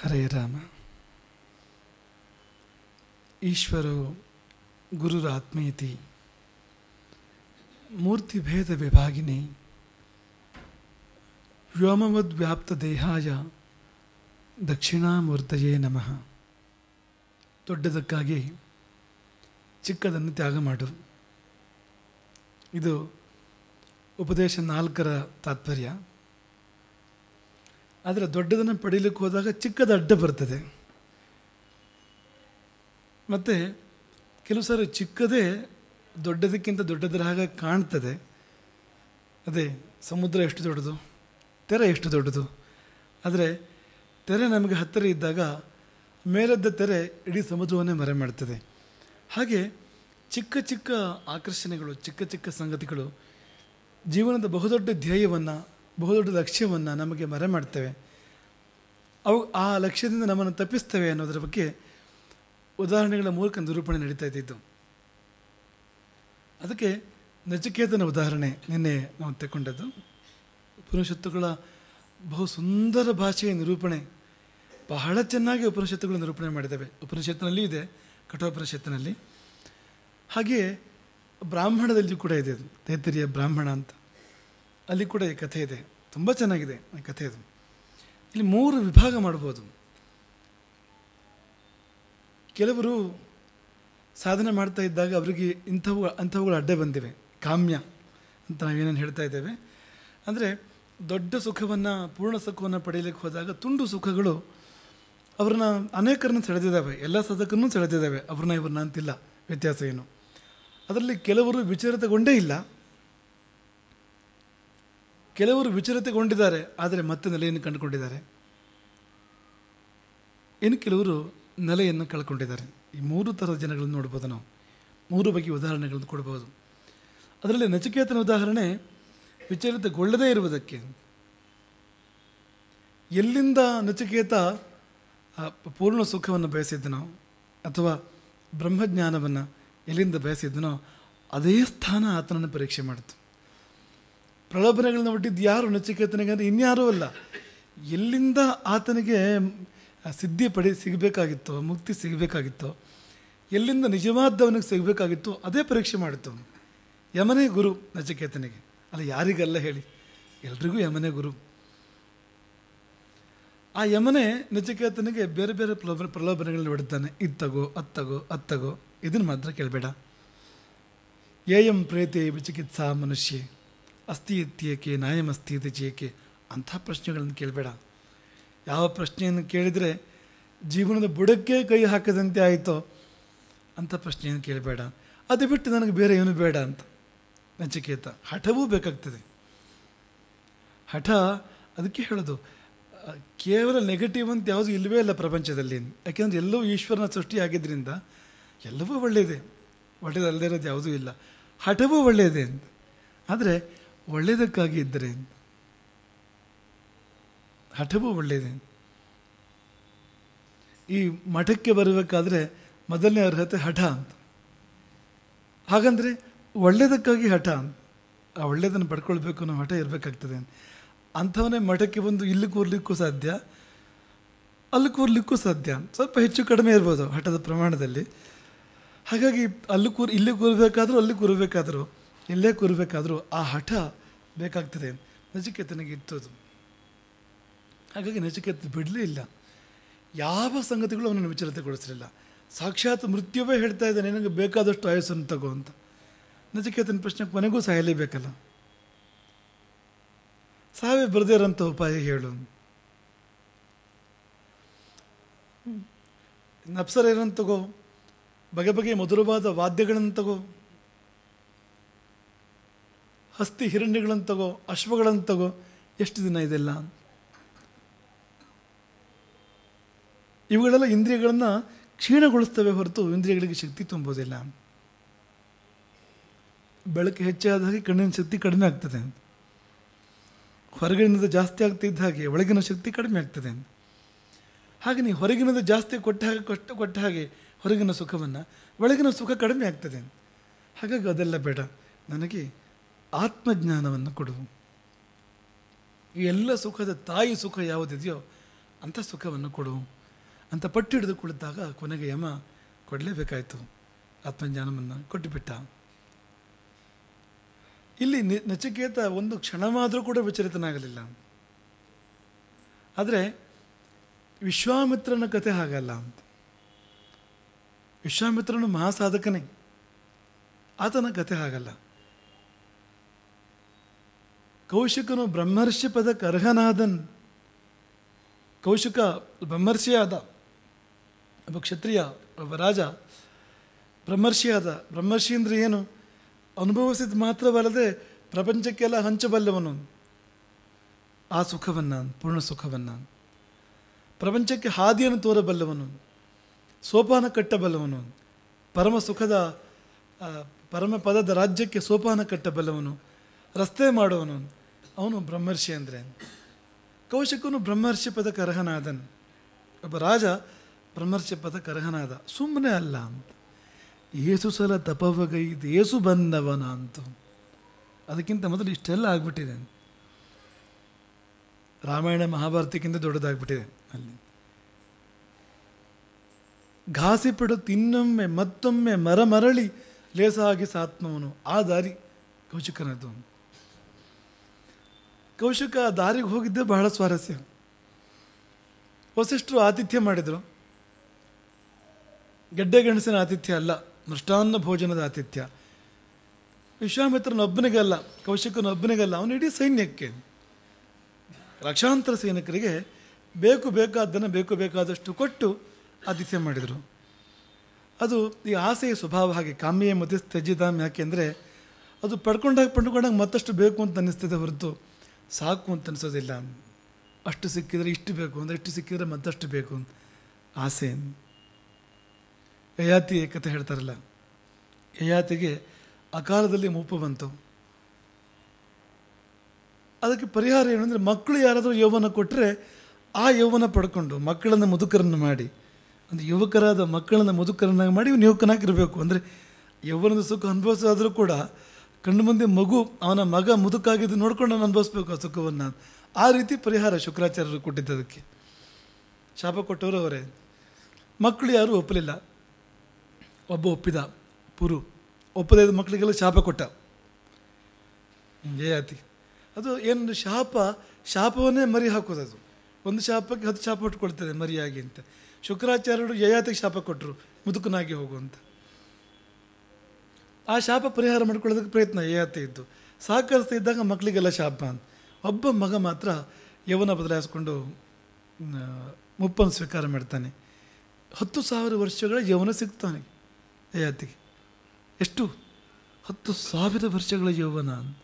ಹರೇ ರಾಮ ಈಶ್ವರೋ ಮೂರ್ತಿ ಮೂರ್ತಿಭೇದ ವಿಭಾಗಿನಿ ದೇಹಾಯ ದಕ್ಷಿಣಾಮೂರ್ತಯೇ ನಮಃ ದೊಡ್ಡದಕ್ಕಾಗಿ ಚಿಕ್ಕದನ್ನು ತ್ಯಾಗ ಮಾಡು ಇದು ಉಪದೇಶ ನಾಲ್ಕರ ತಾತ್ಪರ್ಯ ಆದರೆ ದೊಡ್ಡದನ್ನು ಪಡೀಲಿಕ್ಕೆ ಹೋದಾಗ ಚಿಕ್ಕದ ಅಡ್ಡ ಬರ್ತದೆ ಮತ್ತು ಕೆಲವು ಸಾರಿ ಚಿಕ್ಕದೇ ದೊಡ್ಡದಕ್ಕಿಂತ ದೊಡ್ಡದರ ಹಾಗೆ ಕಾಣ್ತದೆ ಅದೇ ಸಮುದ್ರ ಎಷ್ಟು ದೊಡ್ಡದು ತೆರೆ ಎಷ್ಟು ದೊಡ್ಡದು ಆದರೆ ತೆರೆ ನಮಗೆ ಹತ್ತಿರ ಇದ್ದಾಗ ಮೇಲದ್ದ ತೆರೆ ಇಡೀ ಸಮುದ್ರವನ್ನೇ ಮರೆ ಮಾಡ್ತದೆ ಹಾಗೆ ಚಿಕ್ಕ ಚಿಕ್ಕ ಆಕರ್ಷಣೆಗಳು ಚಿಕ್ಕ ಚಿಕ್ಕ ಸಂಗತಿಗಳು ಜೀವನದ ಬಹುದೊಡ್ಡ ಧ್ಯೇಯವನ್ನು ಬಹುದೊಡ್ಡ ಲಕ್ಷ್ಯವನ್ನು ನಮಗೆ ಮರೆ ಮಾಡ್ತೇವೆ ಅವು ಆ ಲಕ್ಷ್ಯದಿಂದ ನಮ್ಮನ್ನು ತಪ್ಪಿಸ್ತವೆ ಅನ್ನೋದರ ಬಗ್ಗೆ ಉದಾಹರಣೆಗಳ ಮೂಲಕ ನಿರೂಪಣೆ ನಡೀತಾ ಇದ್ದಿದ್ದು ಅದಕ್ಕೆ ನಚಿಕೇತನ ಉದಾಹರಣೆ ನಿನ್ನೆ ನಾವು ತಗೊಂಡದ್ದು ಉಪನಿಷತ್ತುಗಳ ಬಹು ಸುಂದರ ಭಾಷೆಯ ನಿರೂಪಣೆ ಬಹಳ ಚೆನ್ನಾಗಿ ಉಪನಿಷತ್ತುಗಳು ನಿರೂಪಣೆ ಮಾಡಿದ್ದಾವೆ ಉಪನಿಷತ್ತಿನಲ್ಲಿ ಇದೆ ಕಠೋಪನಿಷತ್ತಿನಲ್ಲಿ ಹಾಗೆಯೇ ಬ್ರಾಹ್ಮಣದಲ್ಲಿ ಕೂಡ ಇದೆ ಅದು ತೈತರಿಯ ಬ್ರಾಹ್ಮಣ ಅಂತ ಅಲ್ಲಿ ಕೂಡ ಈ ಕಥೆ ಇದೆ ತುಂಬ ಚೆನ್ನಾಗಿದೆ ಕಥೆ ಅದು ಇಲ್ಲಿ ಮೂರು ವಿಭಾಗ ಮಾಡ್ಬೋದು ಕೆಲವರು ಸಾಧನೆ ಮಾಡ್ತಾ ಇದ್ದಾಗ ಅವರಿಗೆ ಇಂಥವು ಅಂಥವುಗಳು ಅಡ್ಡೆ ಬಂದಿವೆ ಕಾಮ್ಯ ಅಂತ ನಾವೇನೇನು ಹೇಳ್ತಾ ಇದ್ದೇವೆ ಅಂದರೆ ದೊಡ್ಡ ಸುಖವನ್ನು ಪೂರ್ಣ ಸುಖವನ್ನು ಪಡೆಯಲಿಕ್ಕೆ ಹೋದಾಗ ತುಂಡು ಸುಖಗಳು ಅವ್ರನ್ನ ಅನೇಕರನ್ನು ಸೆಳೆದಿದ್ದಾವೆ ಎಲ್ಲ ಸಾಧಕರನ್ನೂ ಸೆಳೆದಿದ್ದಾವೆ ಅವ್ರನ್ನ ಇವ್ರನ್ನ ಅಂತಿಲ್ಲ ವ್ಯತ್ಯಾಸ ಏನು ಅದರಲ್ಲಿ ಕೆಲವರು ವಿಚಾರಿತಗೊಂಡೇ ಇಲ್ಲ ಕೆಲವರು ವಿಚಲಿತಗೊಂಡಿದ್ದಾರೆ ಆದರೆ ಮತ್ತೆ ನೆಲೆಯನ್ನು ಕಂಡುಕೊಂಡಿದ್ದಾರೆ ಇನ್ನು ಕೆಲವರು ನೆಲೆಯನ್ನು ಕಳ್ಕೊಂಡಿದ್ದಾರೆ ಈ ಮೂರು ಥರದ ಜನಗಳನ್ನು ನೋಡ್ಬೋದು ನಾವು ಮೂರು ಬಗೆಯ ಉದಾಹರಣೆಗಳನ್ನು ಕೊಡ್ಬೋದು ಅದರಲ್ಲಿ ನಚಿಕೇತನ ಉದಾಹರಣೆ ವಿಚಲಿತಗೊಳ್ಳದೇ ಇರುವುದಕ್ಕೆ ಎಲ್ಲಿಂದ ನಚಿಕೇತ ಪೂರ್ಣ ಸುಖವನ್ನು ಬಯಸಿದ್ದನೋ ಅಥವಾ ಬ್ರಹ್ಮಜ್ಞಾನವನ್ನು ಎಲ್ಲಿಂದ ಬಯಸಿದ್ದನೋ ಅದೇ ಸ್ಥಾನ ಆತನನ್ನು ಪರೀಕ್ಷೆ ಮಾಡಿತು ಪ್ರಲೋಭನೆಗಳನ್ನ ಒಟ್ಟಿದ್ದು ಯಾರು ನಚಿಕೇತನಿಗೆ ಅಂದರೆ ಇನ್ಯಾರೂ ಅಲ್ಲ ಎಲ್ಲಿಂದ ಆತನಿಗೆ ಸಿದ್ಧಿ ಪಡಿ ಸಿಗಬೇಕಾಗಿತ್ತು ಮುಕ್ತಿ ಸಿಗಬೇಕಾಗಿತ್ತು ಎಲ್ಲಿಂದ ನಿಜವಾದವನಿಗೆ ಸಿಗಬೇಕಾಗಿತ್ತು ಅದೇ ಪರೀಕ್ಷೆ ಮಾಡಿತ್ತು ಯಮನೇ ಗುರು ನಚಿಕೇತನಿಗೆ ಅಲ್ಲ ಯಾರಿಗಲ್ಲ ಹೇಳಿ ಎಲ್ರಿಗೂ ಯಮನೇ ಗುರು ಆ ಯಮನೆ ನಚಿಕೇತನಿಗೆ ಬೇರೆ ಬೇರೆ ಪ್ರಲೋಭ ಪ್ರಲೋಭನೆಗಳನ್ನ ಹೊಡಿತಾನೆ ಇತ್ತಗೋ ಅತ್ತಗೋ ಅತ್ತಗೋ ಇದನ್ನು ಮಾತ್ರ ಕೇಳಬೇಡ ಏಯಂ ಪ್ರೇತಿ ಚಿಕಿತ್ಸಾ ಮನುಷ್ಯ ಅಸ್ತಿ ಇತ್ಯೇಕೆ ನಾಯಮಸ್ತಿ ಇದೆ ಜೇಕೆ ಅಂಥ ಪ್ರಶ್ನೆಗಳನ್ನು ಕೇಳಬೇಡ ಯಾವ ಪ್ರಶ್ನೆಯನ್ನು ಕೇಳಿದರೆ ಜೀವನದ ಬುಡಕ್ಕೆ ಕೈ ಹಾಕದಂತೆ ಆಯಿತೋ ಅಂಥ ಪ್ರಶ್ನೆಯನ್ನು ಕೇಳಬೇಡ ಅದು ಬಿಟ್ಟು ನನಗೆ ಬೇರೆ ಏನು ಬೇಡ ಅಂತ ನಚಿಕೇತ ಹಠವೂ ಬೇಕಾಗ್ತದೆ ಹಠ ಅದಕ್ಕೆ ಹೇಳೋದು ಕೇವಲ ನೆಗೆಟಿವ್ ಅಂತ ಯಾವುದು ಇಲ್ಲವೇ ಇಲ್ಲ ಪ್ರಪಂಚದಲ್ಲಿ ಯಾಕೆಂದರೆ ಎಲ್ಲವೂ ಈಶ್ವರನ ಸೃಷ್ಟಿ ಆಗಿದ್ದರಿಂದ ಎಲ್ಲವೂ ಒಳ್ಳೆಯದೇ ಒಳ್ಳೆಯದಲ್ಲದೆ ಇರೋದು ಯಾವುದೂ ಇಲ್ಲ ಹಠವೂ ಒಳ್ಳೆಯದೇ ಅಂತ ಆದರೆ ಒಳ್ಳೆಯದಕ್ಕಾಗಿ ಇದ್ದರೆ ಹಠವೂ ಒಳ್ಳೆಯದೇ ಈ ಮಠಕ್ಕೆ ಬರಬೇಕಾದ್ರೆ ಮೊದಲನೇ ಅರ್ಹತೆ ಹಠ ಅಂತ ಹಾಗಂದರೆ ಒಳ್ಳೆಯದಕ್ಕಾಗಿ ಹಠ ಆ ಒಳ್ಳೆಯದನ್ನು ಪಡ್ಕೊಳ್ಬೇಕು ಅನ್ನೋ ಹಠ ಇರಬೇಕಾಗ್ತದೆ ಅಂಥವನ್ನೇ ಮಠಕ್ಕೆ ಬಂದು ಇಲ್ಲಿ ಕೂರ್ಲಿಕ್ಕೂ ಸಾಧ್ಯ ಅಲ್ಲಿ ಕೂರ್ಲಿಕ್ಕೂ ಸಾಧ್ಯ ಸ್ವಲ್ಪ ಹೆಚ್ಚು ಕಡಿಮೆ ಇರ್ಬೋದು ಹಠದ ಪ್ರಮಾಣದಲ್ಲಿ ಹಾಗಾಗಿ ಅಲ್ಲಿ ಕೂರ್ ಇಲ್ಲಿ ಕೂರಬೇಕಾದ್ರೂ ಅಲ್ಲಿ ಕೂರಬೇಕಾದರೂ ಎಲ್ಲೇ ಕೂರಬೇಕಾದರೂ ಆ ಹಠ ಬೇಕಾಗ್ತದೆ ನಚಿಕೇತನಿಗೆ ಅದು ಹಾಗಾಗಿ ನಚಿಕೇತ ಬಿಡಲೇ ಇಲ್ಲ ಯಾವ ಸಂಗತಿಗಳು ಅವನನ್ನು ವಿಚಲಿತಗೊಳಿಸಲಿಲ್ಲ ಸಾಕ್ಷಾತ್ ಮೃತ್ಯುವೇ ಹೇಳ್ತಾ ಇದ್ದಾನೆ ನನಗೆ ಬೇಕಾದಷ್ಟು ಆಯಸ್ಸನ್ನು ತಗೋ ಅಂತ ನಚಿಕೇತನ ಪ್ರಶ್ನೆ ಕೊನೆಗೂ ಸಾಯಲೇಬೇಕಲ್ಲ ಸಾವೇ ಇರೋಂಥ ಉಪಾಯ ಹೇಳು ನಪ್ಸರ ಏನಂತ ತಗೋ ಬಗೆ ಬಗೆಯ ಮಧುರವಾದ ವಾದ್ಯಗಳನ್ನು ತಗೋ ಹಸ್ತಿ ಹಿರಣ್ಯಗಳನ್ನು ತಗೋ ಅಶ್ವಗಳನ್ನು ತಗೋ ಎಷ್ಟು ದಿನ ಇದೆಲ್ಲ ಇವುಗಳೆಲ್ಲ ಇಂದ್ರಿಯಗಳನ್ನು ಕ್ಷೀಣಗೊಳಿಸ್ತವೆ ಹೊರತು ಇಂದ್ರಿಯಗಳಿಗೆ ಶಕ್ತಿ ತುಂಬೋದಿಲ್ಲ ಬೆಳಕು ಹೆಚ್ಚಾದ ಹಾಗೆ ಕಣ್ಣಿನ ಶಕ್ತಿ ಕಡಿಮೆ ಆಗ್ತದೆ ಹೊರಗಿನದು ಜಾಸ್ತಿ ಆಗ್ತಿದ್ದ ಹಾಗೆ ಒಳಗಿನ ಶಕ್ತಿ ಕಡಿಮೆ ಆಗ್ತದೆ ಹಾಗೆ ನೀವು ಹೊರಗಿನದು ಜಾಸ್ತಿ ಕೊಟ್ಟ ಹಾಗೆ ಕೊಟ್ಟು ಕೊಟ್ಟ ಹಾಗೆ ಹೊರಗಿನ ಸುಖವನ್ನು ಒಳಗಿನ ಸುಖ ಕಡಿಮೆ ಆಗ್ತದೆ ಹಾಗಾಗಿ ಅದೆಲ್ಲ ಬೇಡ ನನಗೆ ಆತ್ಮಜ್ಞಾನವನ್ನು ಕೊಡು ಎಲ್ಲ ಸುಖದ ತಾಯಿ ಸುಖ ಯಾವುದಿದೆಯೋ ಅಂಥ ಸುಖವನ್ನು ಕೊಡು ಅಂತ ಪಟ್ಟು ಕುಳಿತಾಗ ಕೊನೆಗೆ ಯಮ ಕೊಡಲೇಬೇಕಾಯಿತು ಆತ್ಮಜ್ಞಾನವನ್ನು ಕೊಟ್ಟುಬಿಟ್ಟ ಇಲ್ಲಿ ನಚಿಕೇತ ಒಂದು ಕ್ಷಣವಾದರೂ ಕೂಡ ವಿಚಲಿತನಾಗಲಿಲ್ಲ ಆದರೆ ವಿಶ್ವಾಮಿತ್ರನ ಕಥೆ ಹಾಗಲ್ಲ ಅಂತ ವಿಶ್ವಾಮಿತ್ರನು ಮಹಾಸಾಧಕನೇ ಆತನ ಕಥೆ ಹಾಗಲ್ಲ ಕೌಶಿಕನು ಬ್ರಹ್ಮರ್ಷಿ ಪದಕ್ಕೆ ಅರ್ಹನಾದನ್ ಕೌಶಿಕ ಬ್ರಹ್ಮರ್ಷಿಯಾದ ಒಬ್ಬ ಕ್ಷತ್ರಿಯ ಒಬ್ಬ ರಾಜ ಬ್ರಹ್ಮರ್ಷಿಯಾದ ಬ್ರಹ್ಮರ್ಷಿ ಅಂದರೆ ಏನು ಅನುಭವಿಸಿದ ಮಾತ್ರವಲ್ಲದೆ ಪ್ರಪಂಚಕ್ಕೆಲ್ಲ ಹಂಚಬಲ್ಲವನು ಆ ಸುಖವನ್ನು ಪೂರ್ಣ ಸುಖವನ್ನು ಪ್ರಪಂಚಕ್ಕೆ ಹಾದಿಯನ್ನು ತೋರಬಲ್ಲವನು ಸೋಪಾನ ಕಟ್ಟಬಲ್ಲವನು ಪರಮ ಸುಖದ ಪರಮ ಪದದ ರಾಜ್ಯಕ್ಕೆ ಸೋಪಾನ ಕಟ್ಟಬಲ್ಲವನು ರಸ್ತೆ ಮಾಡೋವನು ಅವನು ಬ್ರಹ್ಮರ್ಷಿ ಅಂದರೆ ಕೌಶಿಕನು ಬ್ರಹ್ಮರ್ಷಿ ಪದಕ್ಕೆ ಅರ್ಹನಾದನು ಒಬ್ಬ ರಾಜ ಬ್ರಹ್ಮರ್ಷಿ ಪದಕ್ಕೆ ಅರ್ಹನಾದ ಸುಮ್ಮನೆ ಅಲ್ಲ ಅಂತ ಏಸು ಸಲ ತಪವಗೈದು ಏಸು ಬಂದವನ ಅಂತ ಅದಕ್ಕಿಂತ ಮೊದಲು ಇಷ್ಟೆಲ್ಲ ಆಗ್ಬಿಟ್ಟಿದೆ ರಾಮಾಯಣ ಮಹಾಭಾರತಕ್ಕಿಂತ ದೊಡ್ಡದಾಗ್ಬಿಟ್ಟಿದೆ ಅಲ್ಲಿ ಘಾಸಿಪಿಡು ತಿನ್ನೊಮ್ಮೆ ಮತ್ತೊಮ್ಮೆ ಮರಮರಳಿ ಲೇಸಾಗಿ ಸಾತ್ನವನು ಆ ದಾರಿ ಅಂತ ಕೌಶಿಕ ದಾರಿಗೆ ಹೋಗಿದ್ದೆ ಬಹಳ ಸ್ವಾರಸ್ಯ ವಸಿಷ್ಠರು ಆತಿಥ್ಯ ಮಾಡಿದರು ಗೆಡ್ಡೆ ಗಣಸಿನ ಆತಿಥ್ಯ ಅಲ್ಲ ಮೃಷ್ಟಾನ್ನ ಭೋಜನದ ಆತಿಥ್ಯ ವಿಶ್ವಾಮಿತ್ರನೊಬ್ಬನಿಗಲ್ಲ ಕೌಶಿಕನೊಬ್ಬನಿಗಲ್ಲ ಅವನು ಇಡೀ ಸೈನ್ಯಕ್ಕೆ ಲಕ್ಷಾಂತರ ಸೈನಿಕರಿಗೆ ಬೇಕು ಬೇಕಾದ್ದನ್ನು ಬೇಕು ಬೇಕಾದಷ್ಟು ಕೊಟ್ಟು ಆತಿಥ್ಯ ಮಾಡಿದರು ಅದು ಈ ಆಸೆಯ ಸ್ವಭಾವ ಹಾಗೆ ಕಾಮಿಯೇ ಮಧ್ಯೆ ತ್ಯಜಿದಾಮ್ ಯಾಕೆಂದರೆ ಅದು ಪಡ್ಕೊಂಡಾಗ ಪಡ್ಕೊಂಡಾಗ ಮತ್ತಷ್ಟು ಬೇಕು ಅಂತ ಅನ್ನಿಸ್ತಿದೆ ಹೊರತು ಸಾಕು ಅಂತ ಅನಿಸೋದಿಲ್ಲ ಅಷ್ಟು ಸಿಕ್ಕಿದರೆ ಇಷ್ಟು ಬೇಕು ಅಂದರೆ ಇಷ್ಟು ಸಿಕ್ಕಿದರೆ ಮತ್ತಷ್ಟು ಬೇಕು ಅಂತ ಆಸೆ ಯಯಾತಿ ಕಥೆ ಹೇಳ್ತಾರಲ್ಲ ಯಯಾತಿಗೆ ಅಕಾಲದಲ್ಲಿ ಮೂಪು ಬಂತು ಅದಕ್ಕೆ ಪರಿಹಾರ ಏನು ಅಂದರೆ ಮಕ್ಕಳು ಯಾರಾದರೂ ಯೌವನ ಕೊಟ್ಟರೆ ಆ ಯೌವನ ಪಡ್ಕೊಂಡು ಮಕ್ಕಳನ್ನು ಮುದುಕರನ್ನು ಮಾಡಿ ಅಂದರೆ ಯುವಕರಾದ ಮಕ್ಕಳನ್ನು ಮುದುಕರನ್ನಾಗಿ ಮಾಡಿ ನೀವು ಯುವಕನಾಗಿರಬೇಕು ಅಂದರೆ ಯೌವನದ ಸುಖ ಅನುಭವಿಸೋದಾದರೂ ಕೂಡ ಕಣ್ಣು ಮುಂದೆ ಮಗು ಅವನ ಮಗ ಮುದುಕಾಗಿದ್ದು ನೋಡ್ಕೊಂಡು ನಾನು ಅನುಭವಿಸ್ಬೇಕು ಆ ಸುಖವನ್ನು ಆ ರೀತಿ ಪರಿಹಾರ ಶುಕ್ರಾಚಾರ್ಯರು ಅದಕ್ಕೆ ಶಾಪ ಕೊಟ್ಟವರು ಅವರೇ ಮಕ್ಕಳು ಯಾರೂ ಒಪ್ಪಲಿಲ್ಲ ಒಬ್ಬ ಒಪ್ಪಿದ ಪುರು ಒಪ್ಪದ ಮಕ್ಕಳಿಗೆಲ್ಲ ಶಾಪ ಕೊಟ್ಟ ಜಯಾತಿ ಅದು ಏನೊಂದು ಶಾಪ ಶಾಪವನ್ನೇ ಮರಿ ಅದು ಒಂದು ಶಾಪಕ್ಕೆ ಹತ್ತು ಶಾಪ ಉಟ್ಕೊಳ್ತದೆ ಮರಿಯಾಗಿ ಅಂತ ಶುಕ್ರಾಚಾರ್ಯರು ಯಯಾತಿಗೆ ಶಾಪ ಕೊಟ್ಟರು ಮುದುಕನಾಗಿ ಹೋಗುವಂತ ಆ ಶಾಪ ಪರಿಹಾರ ಮಾಡ್ಕೊಳ್ಳೋದಕ್ಕೆ ಪ್ರಯತ್ನ ಏ ಅತ್ತೆ ಇದ್ದು ಸಹಕರಿಸ್ತಾ ಇದ್ದಾಗ ಮಕ್ಕಳಿಗೆಲ್ಲ ಶಾಪ ಅಂತ ಒಬ್ಬ ಮಗ ಮಾತ್ರ ಯೌವನ ಬದಲಾಯಿಸ್ಕೊಂಡು ಮುಪ್ಪನ್ನು ಸ್ವೀಕಾರ ಮಾಡ್ತಾನೆ ಹತ್ತು ಸಾವಿರ ವರ್ಷಗಳ ಯೌವನ ಸಿಗ್ತಾನೆ ಯಯಾತಿಗೆ ಎಷ್ಟು ಹತ್ತು ಸಾವಿರ ವರ್ಷಗಳ ಯೌವನ ಅಂತ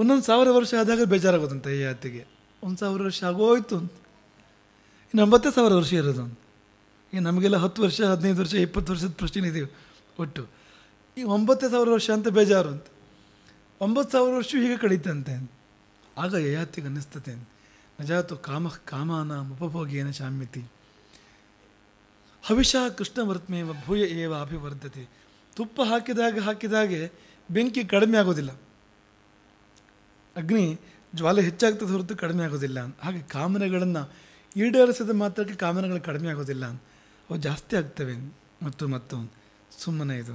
ಒಂದೊಂದು ಸಾವಿರ ವರ್ಷ ಆದಾಗ ಬೇಜಾರಾಗೋದಂತೆ ಯಯಾತಿಗೆ ಒಂದು ಸಾವಿರ ವರ್ಷ ಆಗೋಯ್ತು ಅಂತ ಇನ್ನು ಒಂಬತ್ತೇ ಸಾವಿರ ವರ್ಷ ಇರೋದು ಅಂತ ಈಗ ನಮಗೆಲ್ಲ ಹತ್ತು ವರ್ಷ ಹದಿನೈದು ವರ್ಷ ಇಪ್ಪತ್ತು ವರ್ಷದ ಪ್ರಶ್ನೆ ಇದೆಯೋ ಒಟ್ಟು ಈಗ ಒಂಬತ್ತು ಸಾವಿರ ವರ್ಷ ಅಂತ ಬೇಜಾರು ಅಂತ ಒಂಬತ್ತು ಸಾವಿರ ವರ್ಷ ಹೀಗೆ ಕಳೀತಂತೆ ಆಗ ಯಯಾತಿಗೆ ಅನ್ನಿಸ್ತತೆ ನಜಾತು ಕಾಮ ಕಾಮಾನ ಉಪಭೋಗೇನ ಶಾಮ್ಯತಿ ಹವಿಷ ಕೃಷ್ಣವರ್ತ್ಮೇವ ಭೂಯ ಏವ ಅಭಿವರ್ಧತೆ ತುಪ್ಪ ಹಾಕಿದಾಗ ಹಾಕಿದಾಗೆ ಬೆಂಕಿ ಕಡಿಮೆ ಆಗೋದಿಲ್ಲ ಅಗ್ನಿ ಜ್ವಾಲೆ ಹೆಚ್ಚಾಗ್ತದೆ ಹೊರತು ಕಡಿಮೆ ಆಗೋದಿಲ್ಲ ಹಾಗೆ ಕಾಮನೆಗಳನ್ನು ಈಡೇರಿಸಿದ ಮಾತ್ರಕ್ಕೆ ಕಾಮನೆಗಳು ಕಡಿಮೆ ಆಗೋದಿಲ್ಲ ಅವು ಜಾಸ್ತಿ ಆಗ್ತವೆ ಮತ್ತು ಮತ್ತು ಸುಮ್ಮನೆ ಇದು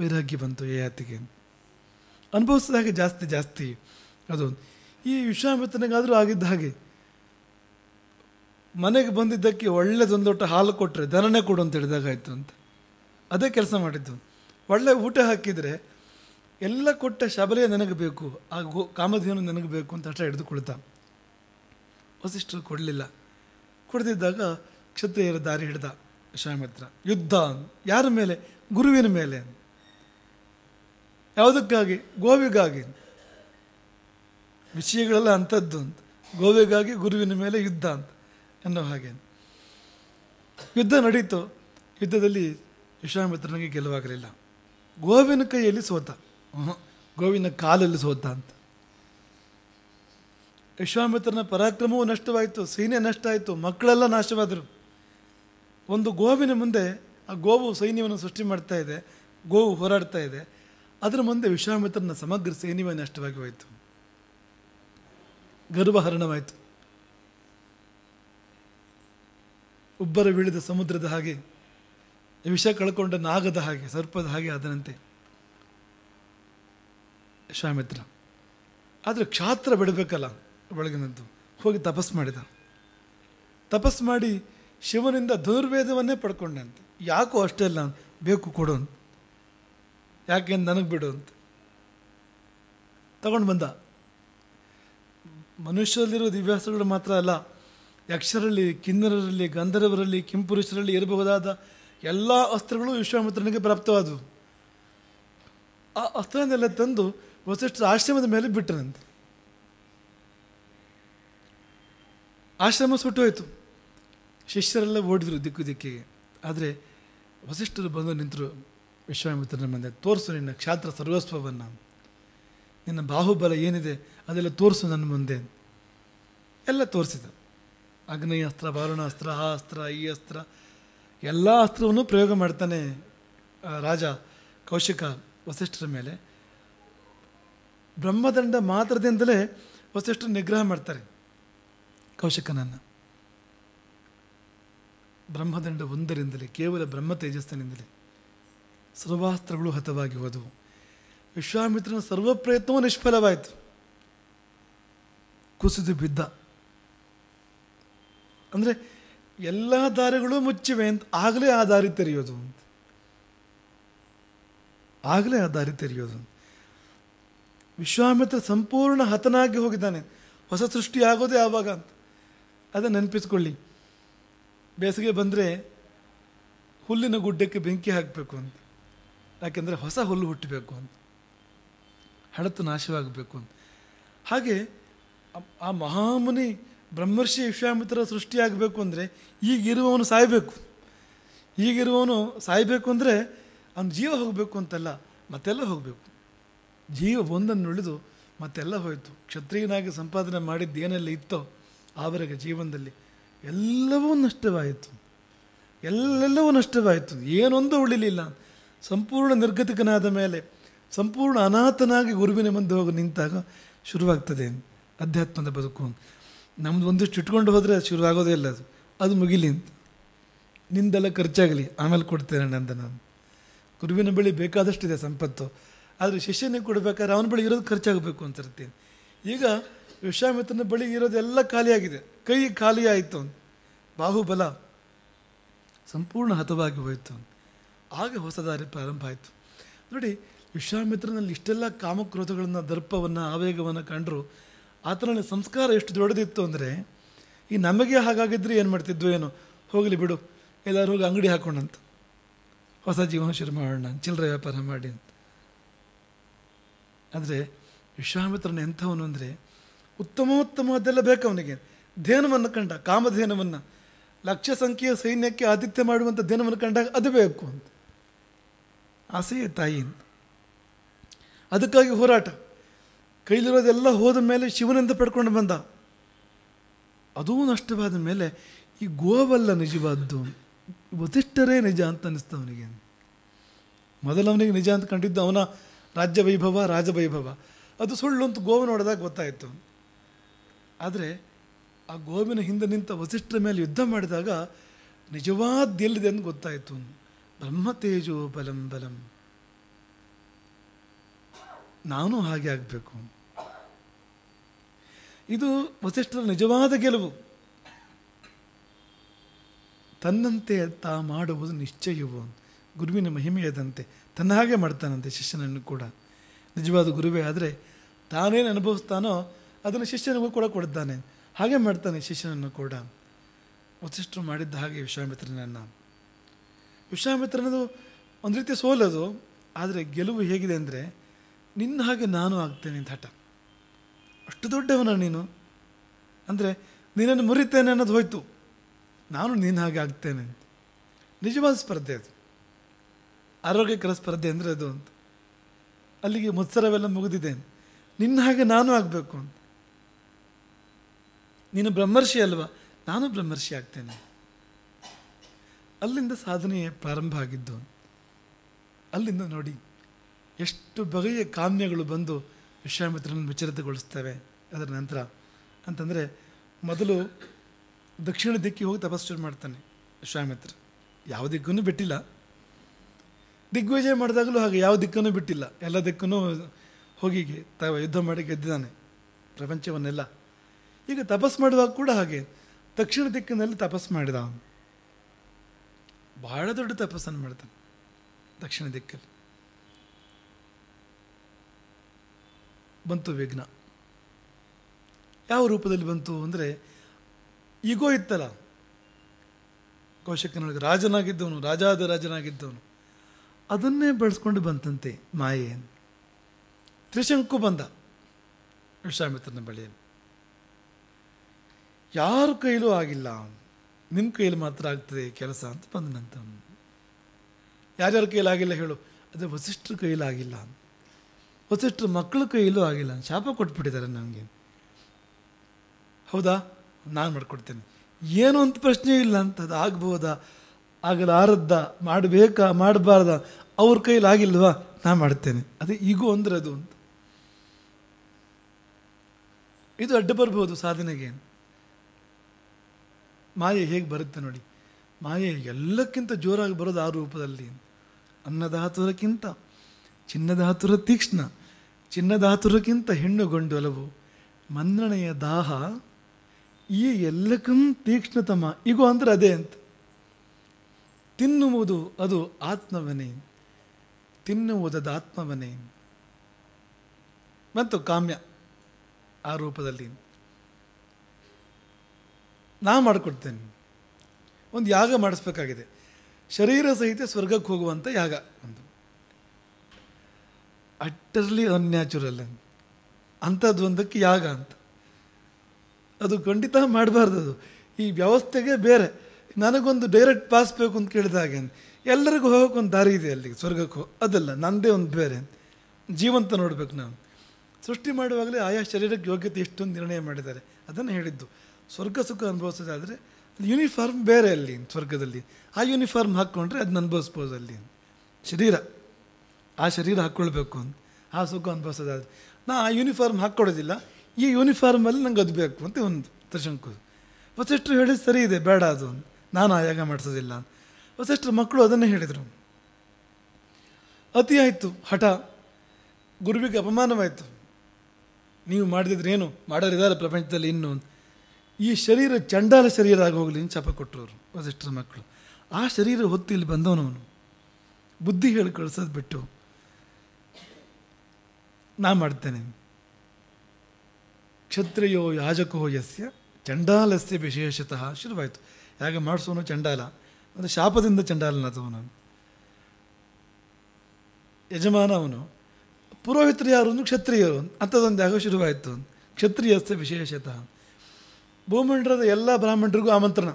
ವೈರಾಗ್ಯ ಬಂತು ಅನುಭವಿಸಿದ ಹಾಗೆ ಜಾಸ್ತಿ ಜಾಸ್ತಿ ಅದು ಈ ವಿಶ್ವಾಮಿತ್ರನಿಗಾದರೂ ಆಗಿದ್ದ ಹಾಗೆ ಮನೆಗೆ ಬಂದಿದ್ದಕ್ಕೆ ಒಳ್ಳೆದೊಂದು ದೊಡ್ಡ ಹಾಲು ಕೊಟ್ಟರೆ ದನನೇ ಕೊಡು ಅಂತ ಹೇಳಿದಾಗಾಯಿತು ಅಂತ ಅದೇ ಕೆಲಸ ಮಾಡಿದ್ದು ಒಳ್ಳೆ ಊಟ ಹಾಕಿದರೆ ಎಲ್ಲ ಕೊಟ್ಟ ಶಬಲೆಯ ನನಗೆ ಬೇಕು ಆ ಗೋ ಕಾಮಧೇನು ನನಗೆ ಬೇಕು ಅಂತ ಹಠ ಹಿಡಿದುಕೊಳ್ತಾ ವಸಿಷ್ಠರು ಕೊಡಲಿಲ್ಲ ಕುಡ್ದಿದ್ದಾಗ ಕ್ಷತ್ರಿಯರ ದಾರಿ ಹಿಡ್ದ ವಿಶ್ವಾಮಿತ್ರ ಯುದ್ಧ ಯಾರ ಮೇಲೆ ಗುರುವಿನ ಮೇಲೆ ಯಾವುದಕ್ಕಾಗಿ ಗೋವಿಗಾಗಿ ವಿಷಯಗಳೆಲ್ಲ ಅಂಥದ್ದು ಅಂತ ಗೋವಿಗಾಗಿ ಗುರುವಿನ ಮೇಲೆ ಯುದ್ಧ ಅಂತ ಅನ್ನೋ ಹಾಗೆ ಯುದ್ಧ ನಡೀತು ಯುದ್ಧದಲ್ಲಿ ವಿಶ್ವಾಮಿತ್ರನಿಗೆ ಗೆಲುವಾಗಲಿಲ್ಲ ಗೋವಿನ ಕೈಯಲ್ಲಿ ಸೋತ ಗೋವಿನ ಕಾಲಲ್ಲಿ ಸೋತ ಅಂತ ವಿಶ್ವಾಮಿತ್ರನ ಪರಾಕ್ರಮವೂ ನಷ್ಟವಾಯಿತು ಸೈನ್ಯ ನಷ್ಟ ಆಯಿತು ಮಕ್ಕಳೆಲ್ಲ ನಾಶವಾದರು ಒಂದು ಗೋವಿನ ಮುಂದೆ ಆ ಗೋವು ಸೈನ್ಯವನ್ನು ಸೃಷ್ಟಿ ಮಾಡ್ತಾ ಇದೆ ಗೋವು ಹೋರಾಡ್ತಾ ಇದೆ ಅದರ ಮುಂದೆ ವಿಶ್ವಾಮಿತ್ರನ ಸಮಗ್ರ ಸೇನೆಯೇ ನಷ್ಟವಾಗಿ ಹೋಯಿತು ಗರ್ಭಹರಣವಾಯಿತು ಉಬ್ಬರ ಬೀಳಿದ ಸಮುದ್ರದ ಹಾಗೆ ವಿಷ ಕಳ್ಕೊಂಡ ನಾಗದ ಹಾಗೆ ಸರ್ಪದ ಹಾಗೆ ಅದರಂತೆ ವಿಶ್ವಾಮಿತ್ರ ಆದರೆ ಕ್ಷಾತ್ರ ಬಿಡಬೇಕಲ್ಲ ಒಳಗಿನದ್ದು ಹೋಗಿ ತಪಸ್ ಮಾಡಿದ ತಪಸ್ ಮಾಡಿ ಶಿವನಿಂದ ಧನುರ್ವೇದವನ್ನೇ ಪಡ್ಕೊಂಡಂತೆ ಯಾಕೋ ಅಷ್ಟೇ ಅಲ್ಲ ಬೇಕು ಕೊಡು ಯಾಕೆ ನನಗೆ ಬಿಡು ಅಂತ ತಗೊಂಡು ಬಂದ ಮನುಷ್ಯರಲ್ಲಿರುವ ದಿವ್ಯಾಸಗಳು ಮಾತ್ರ ಅಲ್ಲ ಯಕ್ಷರಲ್ಲಿ ಕಿನ್ನರರಲ್ಲಿ ಗಂಧರ್ವರಲ್ಲಿ ಕಿಂಪುರುಷರಲ್ಲಿ ಇರಬಹುದಾದ ಎಲ್ಲ ಅಸ್ತ್ರಗಳು ವಿಶ್ವಾಮಿತ್ರನಿಗೆ ಪ್ರಾಪ್ತವಾದವು ಆ ಅಸ್ತ್ರನೆಲ್ಲ ತಂದು ವಸಿಷ್ಠ ಆಶ್ರಮದ ಮೇಲೆ ಬಿಟ್ಟನಂತೆ ಆಶ್ರಮ ಸುಟ್ಟು ಹೋಯಿತು ಶಿಷ್ಯರೆಲ್ಲ ಓಡಿದ್ರು ದಿಕ್ಕು ದಿಕ್ಕಿಗೆ ಆದರೆ ವಸಿಷ್ಠರು ಬಂದು ನಿಂತರು ವಿಶ್ವಾಮಿತ್ರನ ಮುಂದೆ ತೋರಿಸು ನಿನ್ನ ಕ್ಷಾತ್ರ ಸರ್ವಸ್ವವನ್ನು ನಿನ್ನ ಬಾಹುಬಲ ಏನಿದೆ ಅದೆಲ್ಲ ತೋರಿಸು ನನ್ನ ಮುಂದೆ ಎಲ್ಲ ತೋರಿಸಿದ ಅಸ್ತ್ರ ಬಾರುಣಾಸ್ತ್ರ ಆ ಅಸ್ತ್ರ ಈ ಅಸ್ತ್ರ ಎಲ್ಲ ಅಸ್ತ್ರವನ್ನು ಪ್ರಯೋಗ ಮಾಡ್ತಾನೆ ರಾಜ ಕೌಶಿಕ ವಸಿಷ್ಠರ ಮೇಲೆ ಬ್ರಹ್ಮದಂಡ ಮಾತ್ರದಿಂದಲೇ ವಸಿಷ್ಠರು ನಿಗ್ರಹ ಮಾಡ್ತಾರೆ ಕೌಶಿಕನನ್ನು ಬ್ರಹ್ಮದಂಡ ಒಂದರಿಂದಲೇ ಕೇವಲ ಬ್ರಹ್ಮ ತೇಜಸ್ಸಿನಿಂದಲೇ ಸರ್ವಾಸ್ತ್ರಗಳು ಹತವಾಗಿ ಹೋದವು ವಿಶ್ವಾಮಿತ್ರನ ಸರ್ವ ಪ್ರಯತ್ನವೂ ನಿಷ್ಫಲವಾಯಿತು ಕುಸಿದು ಬಿದ್ದ ಅಂದರೆ ಎಲ್ಲ ದಾರಿಗಳು ಮುಚ್ಚಿವೆ ಅಂತ ಆಗಲೇ ಆ ದಾರಿ ತೆರೆಯೋದು ಅಂತ ಆಗಲೇ ಆ ದಾರಿ ತೆರೆಯೋದು ವಿಶ್ವಾಮಿತ್ರ ಸಂಪೂರ್ಣ ಹತನಾಗಿ ಹೋಗಿದ್ದಾನೆ ಹೊಸ ಸೃಷ್ಟಿ ಆಗೋದೇ ಆವಾಗ ಅಂತ ಅದನ್ನು ನೆನಪಿಸ್ಕೊಳ್ಳಿ ಬೇಸಿಗೆ ಬಂದರೆ ಹುಲ್ಲಿನ ಗುಡ್ಡಕ್ಕೆ ಬೆಂಕಿ ಹಾಕಬೇಕು ಅಂತ ಯಾಕೆಂದರೆ ಹೊಸ ಹುಲ್ಲು ಹುಟ್ಟಬೇಕು ಅಂತ ಹಳತು ನಾಶವಾಗಬೇಕು ಅಂತ ಹಾಗೆ ಆ ಮಹಾಮುನಿ ಬ್ರಹ್ಮರ್ಷಿ ವಿಶ್ವಾಮಿತ್ರ ಸೃಷ್ಟಿಯಾಗಬೇಕು ಅಂದರೆ ಈಗಿರುವವನು ಸಾಯಬೇಕು ಈಗಿರುವವನು ಸಾಯಬೇಕು ಅಂದರೆ ಅವನು ಜೀವ ಹೋಗಬೇಕು ಅಂತಲ್ಲ ಮತ್ತೆಲ್ಲ ಹೋಗಬೇಕು ಜೀವ ಒಂದನ್ನು ಉಳಿದು ಮತ್ತೆಲ್ಲ ಹೋಯಿತು ಕ್ಷತ್ರಿಯನಾಗಿ ಸಂಪಾದನೆ ಮಾಡಿದ್ದು ಏನೆಲ್ಲ ಇತ್ತೋ ಆವರೆಗೆ ಜೀವನದಲ್ಲಿ ಎಲ್ಲವೂ ನಷ್ಟವಾಯಿತು ಎಲ್ಲೆಲ್ಲವೂ ನಷ್ಟವಾಯಿತು ಏನೊಂದು ಉಳಿಲಿಲ್ಲ ಸಂಪೂರ್ಣ ನಿರ್ಗತಿಕನಾದ ಮೇಲೆ ಸಂಪೂರ್ಣ ಅನಾಥನಾಗಿ ಗುರುವಿನ ಮುಂದೆ ಹೋಗಿ ನಿಂತಾಗ ಶುರುವಾಗ್ತದೆ ಅಧ್ಯಾತ್ಮದ ಬದುಕು ನಮ್ಮದು ಒಂದಿಷ್ಟು ಇಟ್ಕೊಂಡು ಹೋದರೆ ಅದು ಶುರುವಾಗೋದೇ ಇಲ್ಲ ಅದು ಅದು ಮುಗಿಲಿ ಅಂತ ನಿಂದೆಲ್ಲ ಖರ್ಚಾಗಲಿ ಆಮೇಲೆ ಕೊಡ್ತೇನೆ ನಂದ ನಾನು ಗುರುವಿನ ಬಳಿ ಬೇಕಾದಷ್ಟಿದೆ ಸಂಪತ್ತು ಆದರೆ ಶಿಷ್ಯನಿಗೆ ಕೊಡಬೇಕಾದ್ರೆ ಅವನ ಬಳಿ ಇರೋದು ಖರ್ಚಾಗಬೇಕು ಅಂತಿರ್ತೀನಿ ಈಗ ವಿಶ್ವಾಮಿತ್ರನ ಬಳಿ ಇರೋದೆಲ್ಲ ಖಾಲಿಯಾಗಿದೆ ಕೈ ಖಾಲಿಯಾಯಿತು ಅಂತ ಬಾಹುಬಲ ಸಂಪೂರ್ಣ ಹತವಾಗಿ ಹೋಯಿತು ಅಂತ ಆಗ ಹೊಸ ದಾರಿ ಪ್ರಾರಂಭ ಆಯಿತು ನೋಡಿ ವಿಶ್ವಾಮಿತ್ರನಲ್ಲಿ ಇಷ್ಟೆಲ್ಲ ಕಾಮಕ್ರೋಧಗಳನ್ನು ದರ್ಪವನ್ನು ಆವೇಗವನ್ನು ಕಂಡರು ಆತನಲ್ಲಿ ಸಂಸ್ಕಾರ ಎಷ್ಟು ದೊಡ್ಡದಿತ್ತು ಅಂದರೆ ಈ ನಮಗೆ ಹಾಗಾಗಿದ್ದರೆ ಏನು ಮಾಡ್ತಿದ್ವು ಏನು ಹೋಗಲಿ ಬಿಡು ಎಲ್ಲರೂ ಹೋಗಿ ಅಂಗಡಿ ಹಾಕೊಂಡಂತ ಹೊಸ ಜೀವನ ಶುರು ಮಾಡೋಣ ಚಿಲ್ಲರೆ ವ್ಯಾಪಾರ ಮಾಡಿ ಅಂತ ಆದರೆ ವಿಶ್ವಾಮಿತ್ರನ ಎಂಥವನು ಅಂದರೆ ಉತ್ತಮೋತ್ತಮದೆಲ್ಲ ಬೇಕು ಅವನಿಗೆ ಧೇನವನ್ನು ಕಂಡ ಕಾಮಧೇನವನ್ನು ಲಕ್ಷ ಸಂಖ್ಯೆಯ ಸೈನ್ಯಕ್ಕೆ ಆತಿಥ್ಯ ಮಾಡುವಂಥ ಧೇನವನ್ನು ಕಂಡಾಗ ಅದು ಬೇಕು ಅಂತ ಆಸೆಯ ತಾಯಿಯಿಂದ ಅದಕ್ಕಾಗಿ ಹೋರಾಟ ಕೈಲಿರೋದೆಲ್ಲ ಹೋದ ಮೇಲೆ ಶಿವನಿಂದ ಪಡ್ಕೊಂಡು ಬಂದ ಅದೂ ನಷ್ಟವಾದ ಮೇಲೆ ಈ ಗೋವಲ್ಲ ನಿಜವಾದ್ದು ವಸಿಷ್ಠರೇ ನಿಜ ಅಂತ ಅನ್ನಿಸ್ತು ಅವನಿಗೆ ಮೊದಲವನಿಗೆ ನಿಜ ಅಂತ ಕಂಡಿದ್ದು ಅವನ ರಾಜ್ಯ ವೈಭವ ರಾಜವೈಭವ ಅದು ಸುಳ್ಳು ಅಂತ ಗೋವು ನೋಡಿದಾಗ ಗೊತ್ತಾಯಿತು ಆದರೆ ಆ ಗೋವಿನ ಹಿಂದೆ ನಿಂತ ವಸಿಷ್ಠರ ಮೇಲೆ ಯುದ್ಧ ಮಾಡಿದಾಗ ನಿಜವಾದ ಅಂತ ಗೊತ್ತಾಯಿತು ಬ್ರಹ್ಮತೇಜೋ ಬಲಂ ಬಲಂ ನಾನು ಹಾಗೆ ಆಗಬೇಕು ಇದು ವಸಿಷ್ಠರ ನಿಜವಾದ ಗೆಲುವು ತನ್ನಂತೆ ತಾ ಮಾಡುವುದು ನಿಶ್ಚಯವು ಗುರುವಿನ ಮಹಿಮೆಯದಂತೆ ತನ್ನ ಹಾಗೆ ಮಾಡ್ತಾನಂತೆ ಶಿಷ್ಯನನ್ನು ಕೂಡ ನಿಜವಾದ ಗುರುವೇ ಆದರೆ ತಾನೇನು ಅನುಭವಿಸ್ತಾನೋ ಅದನ್ನು ಶಿಷ್ಯನಿಗೂ ಕೂಡ ಕೊಡುತ್ತಾನೆ ಹಾಗೆ ಮಾಡ್ತಾನೆ ಶಿಷ್ಯನನ್ನು ಕೂಡ ವಸಿಷ್ಠರು ಮಾಡಿದ್ದ ಹಾಗೆ ವಿಶ್ವಾಮಿತ್ರನನ್ನು ವಿಶ್ವಾಮಿತ್ರನದು ಒಂದು ರೀತಿ ಸೋಲದು ಆದರೆ ಗೆಲುವು ಹೇಗಿದೆ ಅಂದರೆ ನಿನ್ನ ಹಾಗೆ ನಾನು ಆಗ್ತೇನೆ ಅಂತ ಹಠ ಅಷ್ಟು ದೊಡ್ಡವನ ನೀನು ಅಂದರೆ ನಿನ್ನನ್ನು ಮುರಿತೇನೆ ಅನ್ನೋದು ಹೋಯ್ತು ನಾನು ನಿನ್ನ ಹಾಗೆ ಆಗ್ತೇನೆ ಅಂತ ನಿಜವಾದ ಸ್ಪರ್ಧೆ ಅದು ಆರೋಗ್ಯಕರ ಸ್ಪರ್ಧೆ ಅಂದರೆ ಅದು ಅಂತ ಅಲ್ಲಿಗೆ ಮುತ್ಸರವೆಲ್ಲ ಮುಗಿದಿದೆ ನಿನ್ನ ಹಾಗೆ ನಾನು ಆಗಬೇಕು ಅಂತ ನೀನು ಬ್ರಹ್ಮರ್ಷಿ ಅಲ್ವಾ ನಾನು ಬ್ರಹ್ಮರ್ಷಿ ಆಗ್ತೇನೆ ಅಲ್ಲಿಂದ ಸಾಧನೆ ಪ್ರಾರಂಭ ಆಗಿದ್ದು ಅಲ್ಲಿಂದ ನೋಡಿ ಎಷ್ಟು ಬಗೆಯ ಕಾಮ್ಯಗಳು ಬಂದು ವಿಶ್ವಾಮಿತ್ರನನ್ನು ವಿಚರಿತಗೊಳಿಸ್ತವೆ ಅದರ ನಂತರ ಅಂತಂದರೆ ಮೊದಲು ದಕ್ಷಿಣ ದಿಕ್ಕಿಗೆ ಹೋಗಿ ತಪಸ್ಸು ಮಾಡ್ತಾನೆ ವಿಶ್ವಾಮಿತ್ರ ಯಾವ ದಿಕ್ಕು ಬಿಟ್ಟಿಲ್ಲ ದಿಗ್ವಿಜಯ ಮಾಡಿದಾಗಲೂ ಹಾಗೆ ಯಾವ ದಿಕ್ಕನ್ನು ಬಿಟ್ಟಿಲ್ಲ ಎಲ್ಲ ದಿಕ್ಕೂ ಹೋಗಿ ತ ಯುದ್ಧ ಮಾಡಿ ಗೆದ್ದಿದ್ದಾನೆ ಪ್ರಪಂಚವನ್ನೆಲ್ಲ ಈಗ ತಪಸ್ಸು ಮಾಡುವಾಗ ಕೂಡ ಹಾಗೆ ದಕ್ಷಿಣ ದಿಕ್ಕಿನಲ್ಲಿ ತಪಸ್ಸು ಮಾಡಿದ ಅವನು ಬಹಳ ದೊಡ್ಡ ತಪಸ್ಸನ್ನು ಮಾಡ್ತಾನೆ ದಕ್ಷಿಣ ದಿಕ್ಕಲ್ಲಿ ಬಂತು ವಿಘ್ನ ಯಾವ ರೂಪದಲ್ಲಿ ಬಂತು ಅಂದರೆ ಈಗೋ ಇತ್ತಲ್ಲ ಕೌಶಿಕನೊಳಗೆ ರಾಜನಾಗಿದ್ದವನು ರಾಜಾದ ರಾಜನಾಗಿದ್ದವನು ಅದನ್ನೇ ಬೆಳೆಸ್ಕೊಂಡು ಬಂತಂತೆ ಮಾಯೆ ತ್ರಿಶಂಕು ಬಂದ ವಿಶ್ವಾಮಿತ್ರನ ಬಳಿಯಲ್ಲಿ ಯಾರ ಕೈಲೂ ಆಗಿಲ್ಲ ಅವನು ನಿಮ್ಮ ಕೈಯಲ್ಲಿ ಮಾತ್ರ ಆಗ್ತದೆ ಕೆಲಸ ಅಂತ ಬಂದು ಅವನು ತಮ್ಮ ಯಾರ್ಯಾರ ಆಗಿಲ್ಲ ಹೇಳು ಅದೇ ವಸಿಷ್ಠರ ಆಗಿಲ್ಲ ವಸಿಷ್ಠರ ಮಕ್ಕಳ ಕೈಯಲ್ಲೂ ಆಗಿಲ್ಲ ಶಾಪ ಕೊಟ್ಬಿಟ್ಟಿದ್ದಾರೆ ನನಗೆ ಹೌದಾ ನಾನು ಮಾಡ್ಕೊಡ್ತೇನೆ ಏನು ಅಂತ ಪ್ರಶ್ನೆ ಇಲ್ಲ ಅಂತ ಅದು ಆಗ್ಬೋದಾ ಆಗಲಾರದ್ದ ಮಾಡಬೇಕಾ ಮಾಡಬಾರ್ದ ಅವ್ರ ಕೈಲಾಗಿಲ್ವಾ ನಾನು ಮಾಡ್ತೇನೆ ಅದೇ ಈಗೂ ಅಂದರೆ ಅದು ಅಂತ ಇದು ಅಡ್ಡ ಬರ್ಬೋದು ಸಾಧನೆಗೆ ಮಾಯೆ ಹೇಗೆ ಬರುತ್ತೆ ನೋಡಿ ಮಾಯೆ ಎಲ್ಲಕ್ಕಿಂತ ಜೋರಾಗಿ ಬರೋದು ಆ ರೂಪದಲ್ಲಿ ಅನ್ನದಾತುರಕ್ಕಿಂತ ಚಿನ್ನದಾತುರ ತೀಕ್ಷ್ಣ ಚಿನ್ನದಾತುರಕ್ಕಿಂತ ಹೆಣ್ಣು ಅಲವು ಮನ್ನಣೆಯ ದಾಹ ಈ ಎಲ್ಲಕ್ಕೂ ತೀಕ್ಷ್ಣತಮ ಈಗ ಅಂದ್ರೆ ಅದೇ ಅಂತ ತಿನ್ನುವುದು ಅದು ಆತ್ಮವನೇ ತಿನ್ನುವುದದ ಆತ್ಮವನೇ ಮತ್ತು ಕಾಮ್ಯ ಆ ರೂಪದಲ್ಲಿ ನಾ ಮಾಡಿಕೊಡ್ತೇನೆ ಒಂದು ಯಾಗ ಮಾಡಿಸ್ಬೇಕಾಗಿದೆ ಶರೀರ ಸಹಿತ ಸ್ವರ್ಗಕ್ಕೆ ಹೋಗುವಂಥ ಯಾಗ ಒಂದು ಅಟ್ಟರ್ಲಿ ಅನ್ಯಾಚುರಲ್ ಒಂದಕ್ಕೆ ಯಾಗ ಅಂತ ಅದು ಖಂಡಿತ ಮಾಡಬಾರ್ದು ಅದು ಈ ವ್ಯವಸ್ಥೆಗೆ ಬೇರೆ ನನಗೊಂದು ಡೈರೆಕ್ಟ್ ಪಾಸ್ ಬೇಕು ಅಂತ ಕೇಳಿದ ಹಾಗೆ ಎಲ್ಲರಿಗೂ ಹೋಗೋಕೆ ಒಂದು ದಾರಿ ಇದೆ ಅಲ್ಲಿಗೆ ಸ್ವರ್ಗಕ್ಕೆ ಅದಲ್ಲ ನನ್ನದೇ ಒಂದು ಬೇರೆ ಜೀವಂತ ನೋಡಬೇಕು ನಾನು ಸೃಷ್ಟಿ ಮಾಡುವಾಗಲೇ ಆಯಾ ಶರೀರಕ್ಕೆ ಯೋಗ್ಯತೆ ಎಷ್ಟೊಂದು ನಿರ್ಣಯ ಮಾಡಿದ್ದಾರೆ ಅದನ್ನು ಹೇಳಿದ್ದು ಸ್ವರ್ಗ ಸುಖ ಅನುಭವಿಸೋದಾದರೆ ಯೂನಿಫಾರ್ಮ್ ಬೇರೆ ಅಲ್ಲಿ ಸ್ವರ್ಗದಲ್ಲಿ ಆ ಯೂನಿಫಾರ್ಮ್ ಹಾಕ್ಕೊಂಡ್ರೆ ಅದನ್ನ ಅನುಭವಿಸ್ಬೋದು ಅಲ್ಲಿ ಶರೀರ ಆ ಶರೀರ ಹಾಕ್ಕೊಳ್ಬೇಕು ಅಂತ ಆ ಸುಖ ಅನುಭವಿಸೋದಾದ್ರೆ ನಾ ಆ ಯೂನಿಫಾರ್ಮ್ ಹಾಕ್ಕೊಡೋದಿಲ್ಲ ಈ ಯೂನಿಫಾರ್ಮಲ್ಲಿ ನಂಗೆ ಅದು ಬೇಕು ಅಂತ ಒಂದು ತಶಂಕು ವಸಿಷ್ಠರು ಹೇಳಿದ ಸರಿ ಇದೆ ಬೇಡ ಅದು ಅಂತ ನಾನು ಆಯಾಗ ಮಾಡಿಸೋದಿಲ್ಲ ಅಂತ ವಸಿಷ್ಠರ ಮಕ್ಕಳು ಅದನ್ನೇ ಹೇಳಿದರು ಅತಿ ಆಯಿತು ಹಠ ಗುರುವಿಗೆ ಅಪಮಾನವಾಯಿತು ನೀವು ಮಾಡಿದ್ರೇನು ಮಾಡೋರಿದ್ದಾರೆ ಪ್ರಪಂಚದಲ್ಲಿ ಇನ್ನೂ ಈ ಶರೀರ ಚಂಡಾಲ ಶರೀರ ಆಗೋಗಲಿ ಅಂತ ಶಾಪ ಕೊಟ್ಟರು ಅದೆಷ್ಟರ ಮಕ್ಕಳು ಆ ಶರೀರ ಹೊತ್ತು ಇಲ್ಲಿ ಬಂದವನವನು ಬುದ್ಧಿ ಹೇಳಿ ಕಳಿಸೋದು ಬಿಟ್ಟು ನಾ ಮಾಡ್ತೇನೆ ಕ್ಷತ್ರಿಯೋ ಯಾಜಕೋ ಯಸ್ಯ ಚಂಡಾಲಸ್ಯ ವಿಶೇಷತಃ ಶುರುವಾಯಿತು ಹೇಗೆ ಮಾಡಿಸೋನು ಚಂಡಾಲ ಅಂದರೆ ಶಾಪದಿಂದ ಚಂಡಾಲನಾದವನು ಯಜಮಾನ ಅವನು ಪುರೋಹಿತರು ಯಾರು ಕ್ಷತ್ರಿಯರು ಅಂತದೊಂದು ಯಾಗ ಶುರುವಾಯಿತು ಕ್ಷತ್ರಿಯಸ್ಯ ವಿಶೇಷತಃ ಭೂಮಂಡಲದ ಎಲ್ಲ ಬ್ರಾಹ್ಮಣರಿಗೂ ಆಮಂತ್ರಣ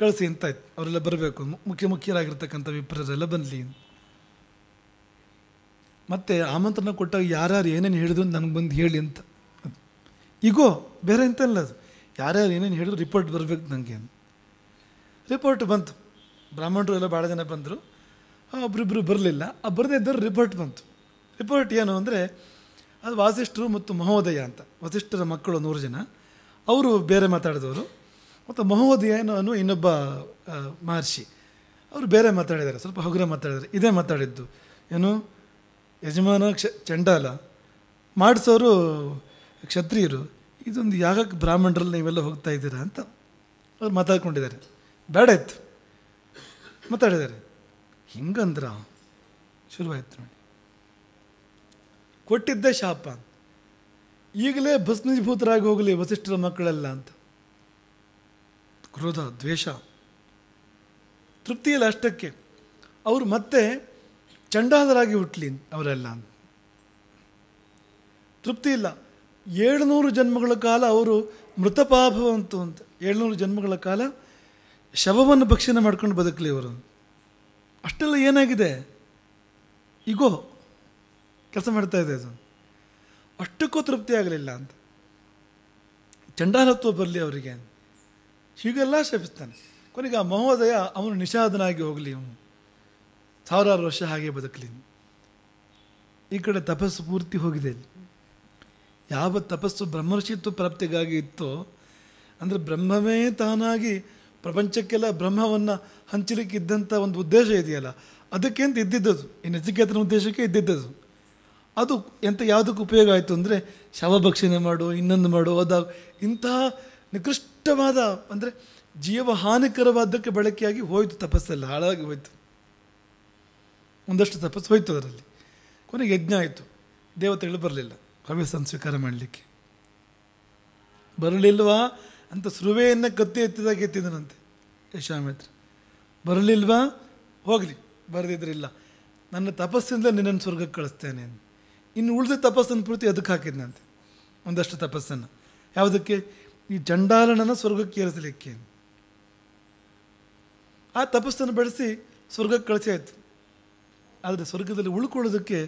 ಕಳಿಸಿ ಆಯ್ತು ಅವರೆಲ್ಲ ಬರಬೇಕು ಮುಖ್ಯ ಮುಖ್ಯರಾಗಿರ್ತಕ್ಕಂಥ ವಿಪ್ರರೆಲ್ಲ ಬನ್ನಲಿ ಮತ್ತು ಆಮಂತ್ರಣ ಕೊಟ್ಟಾಗ ಯಾರ್ಯಾರು ಏನೇನು ಹೇಳಿದ್ರು ನನಗೆ ಬಂದು ಹೇಳಿ ಅಂತ ಈಗೋ ಬೇರೆ ಅಂತಲ್ಲ ಅದು ಯಾರ್ಯಾರು ಏನೇನು ಹೇಳಿದ್ರು ರಿಪೋರ್ಟ್ ಬರಬೇಕು ನನಗೆ ರಿಪೋರ್ಟ್ ಬಂತು ಬ್ರಾಹ್ಮಣರು ಎಲ್ಲ ಭಾಳ ಜನ ಬಂದರು ಒಬ್ರಿಬ್ಬರು ಬರಲಿಲ್ಲ ಆ ಬರದೇ ಇದ್ದರು ರಿಪೋರ್ಟ್ ಬಂತು ರಿಪೋರ್ಟ್ ಏನು ಅಂದರೆ ಅದು ವಾಸಿಷ್ಠರು ಮತ್ತು ಮಹೋದಯ ಅಂತ ವಸಿಷ್ಠರ ಮಕ್ಕಳು ನೂರು ಜನ ಅವರು ಬೇರೆ ಮಾತಾಡಿದವರು ಮತ್ತು ಏನು ಅನ್ನು ಇನ್ನೊಬ್ಬ ಮಹರ್ಷಿ ಅವರು ಬೇರೆ ಮಾತಾಡಿದ್ದಾರೆ ಸ್ವಲ್ಪ ಹಗುರ ಮಾತಾಡಿದ್ದಾರೆ ಇದೇ ಮಾತಾಡಿದ್ದು ಏನು ಯಜಮಾನ ಕ್ಷ ಚಂಡಾಲ ಮಾಡಿಸೋರು ಕ್ಷತ್ರಿಯರು ಇದೊಂದು ಯಾಗಕ್ಕೆ ಬ್ರಾಹ್ಮಣರಲ್ಲಿ ನೀವೆಲ್ಲ ಹೋಗ್ತಾ ಇದ್ದೀರಾ ಅಂತ ಅವ್ರು ಮಾತಾಡ್ಕೊಂಡಿದ್ದಾರೆ ಬೇಡ ಇತ್ತು ಮಾತಾಡಿದ್ದಾರೆ ಹಿಂಗಂದ್ರ ಶುರುವಾಯಿತು ನೋಡಿ ಕೊಟ್ಟಿದ್ದೆ ಶಾಪ ಈಗಲೇ ಭಸ್ಮಿಭೂತರಾಗಿ ಹೋಗಲಿ ವಸಿಷ್ಠರ ಮಕ್ಕಳೆಲ್ಲ ಅಂತ ಕ್ರೋಧ ದ್ವೇಷ ತೃಪ್ತಿ ಇಲ್ಲ ಅಷ್ಟಕ್ಕೆ ಅವರು ಮತ್ತೆ ಚಂಡಾದರಾಗಿ ಹುಟ್ಟಲಿ ಅವರೆಲ್ಲ ತೃಪ್ತಿ ಇಲ್ಲ ಏಳ್ನೂರು ಜನ್ಮಗಳ ಕಾಲ ಅವರು ಮೃತಪಾಭವಂತು ಅಂತ ಏಳ್ನೂರು ಜನ್ಮಗಳ ಕಾಲ ಶವವನ್ನು ಭಕ್ಷಣೆ ಮಾಡ್ಕೊಂಡು ಬದುಕಲಿ ಅವರು ಅಷ್ಟೆಲ್ಲ ಏನಾಗಿದೆ ಈಗೋ ಕೆಲಸ ಮಾಡ್ತಾ ಇದೆ ಅದು ಅಷ್ಟಕ್ಕೂ ತೃಪ್ತಿ ಆಗಲಿಲ್ಲ ಅಂತ ಚಂಡಾಲತ್ವ ಬರಲಿ ಅವರಿಗೆ ಹೀಗೆಲ್ಲ ಶಪಿಸ್ತಾನೆ ಕೊನೆಗೆ ಆ ಮಹೋದಯ ಅವನು ನಿಷಾದನಾಗಿ ಹೋಗಲಿ ಅವನು ಸಾವಿರಾರು ವರ್ಷ ಹಾಗೆ ಬದುಕಲಿ ಈ ಕಡೆ ತಪಸ್ಸು ಪೂರ್ತಿ ಹೋಗಿದೆ ಯಾವ ತಪಸ್ಸು ಬ್ರಹ್ಮರ್ಷಿತ್ವ ಪ್ರಾಪ್ತಿಗಾಗಿ ಇತ್ತೋ ಅಂದರೆ ಬ್ರಹ್ಮವೇ ತಾನಾಗಿ ಪ್ರಪಂಚಕ್ಕೆಲ್ಲ ಬ್ರಹ್ಮವನ್ನು ಹಂಚಲಿಕ್ಕೆ ಇದ್ದಂಥ ಒಂದು ಉದ್ದೇಶ ಇದೆಯಲ್ಲ ಅದಕ್ಕೆ ಅಂತ ಇದ್ದಿದ್ದದು ಈ ನಚಿಕೇತನ ಉದ್ದೇಶಕ್ಕೆ ಇದ್ದಿದ್ದದು ಅದು ಎಂಥ ಯಾವುದಕ್ಕೆ ಉಪಯೋಗ ಆಯಿತು ಅಂದರೆ ಶವಭಕ್ಷಣೆ ಮಾಡು ಇನ್ನೊಂದು ಮಾಡು ಅದಾಗ ಇಂತಹ ನಿಕೃಷ್ಟವಾದ ಅಂದರೆ ಜೀವ ಹಾನಿಕರವಾದಕ್ಕೆ ಬಳಕೆಯಾಗಿ ಹೋಯಿತು ತಪಸ್ಸೆಲ್ಲ ಹಾಳಾಗಿ ಹೋಯಿತು ಒಂದಷ್ಟು ತಪಸ್ಸು ಹೋಯಿತು ಅದರಲ್ಲಿ ಕೊನೆಗೆ ಯಜ್ಞ ಆಯಿತು ದೇವತೆಗಳು ಬರಲಿಲ್ಲ ಹವ್ಯಾಸನ್ನು ಸ್ವೀಕಾರ ಮಾಡಲಿಕ್ಕೆ ಬರಲಿಲ್ವಾ ಅಂತ ಸೃವೆಯನ್ನು ಕತ್ತಿ ಎತ್ತಿದಾಗ ಎತ್ತಿದನಂತೆ ಯಶಾಮಿತ್ರ ಬರಲಿಲ್ವಾ ಹೋಗಲಿ ಬರೆದಿದ್ರಿಲ್ಲ ನನ್ನ ತಪಸ್ಸಿಂದ ನಿನ್ನನ್ನು ಸ್ವರ್ಗಕ್ಕೆ ಕಳಿಸ್ತೇನೆ ಅಂತ ಇನ್ನು ಉಳಿದ ತಪಸ್ಸನ್ನು ಪೂರ್ತಿ ಅದಕ್ಕೆ ಹಾಕಿದ್ನಂತೆ ಒಂದಷ್ಟು ತಪಸ್ಸನ್ನು ಯಾವುದಕ್ಕೆ ಈ ಚಂಡಾಲನನ್ನು ಸ್ವರ್ಗಕ್ಕೆ ಏರಿಸಲಿಕ್ಕೆ ಆ ತಪಸ್ಸನ್ನು ಬೆಳೆಸಿ ಸ್ವರ್ಗಕ್ಕೆ ಕಳಿಸಿ ಆಯಿತು ಆದರೆ ಸ್ವರ್ಗದಲ್ಲಿ ಉಳ್ಕೊಳ್ಳೋದಕ್ಕೆ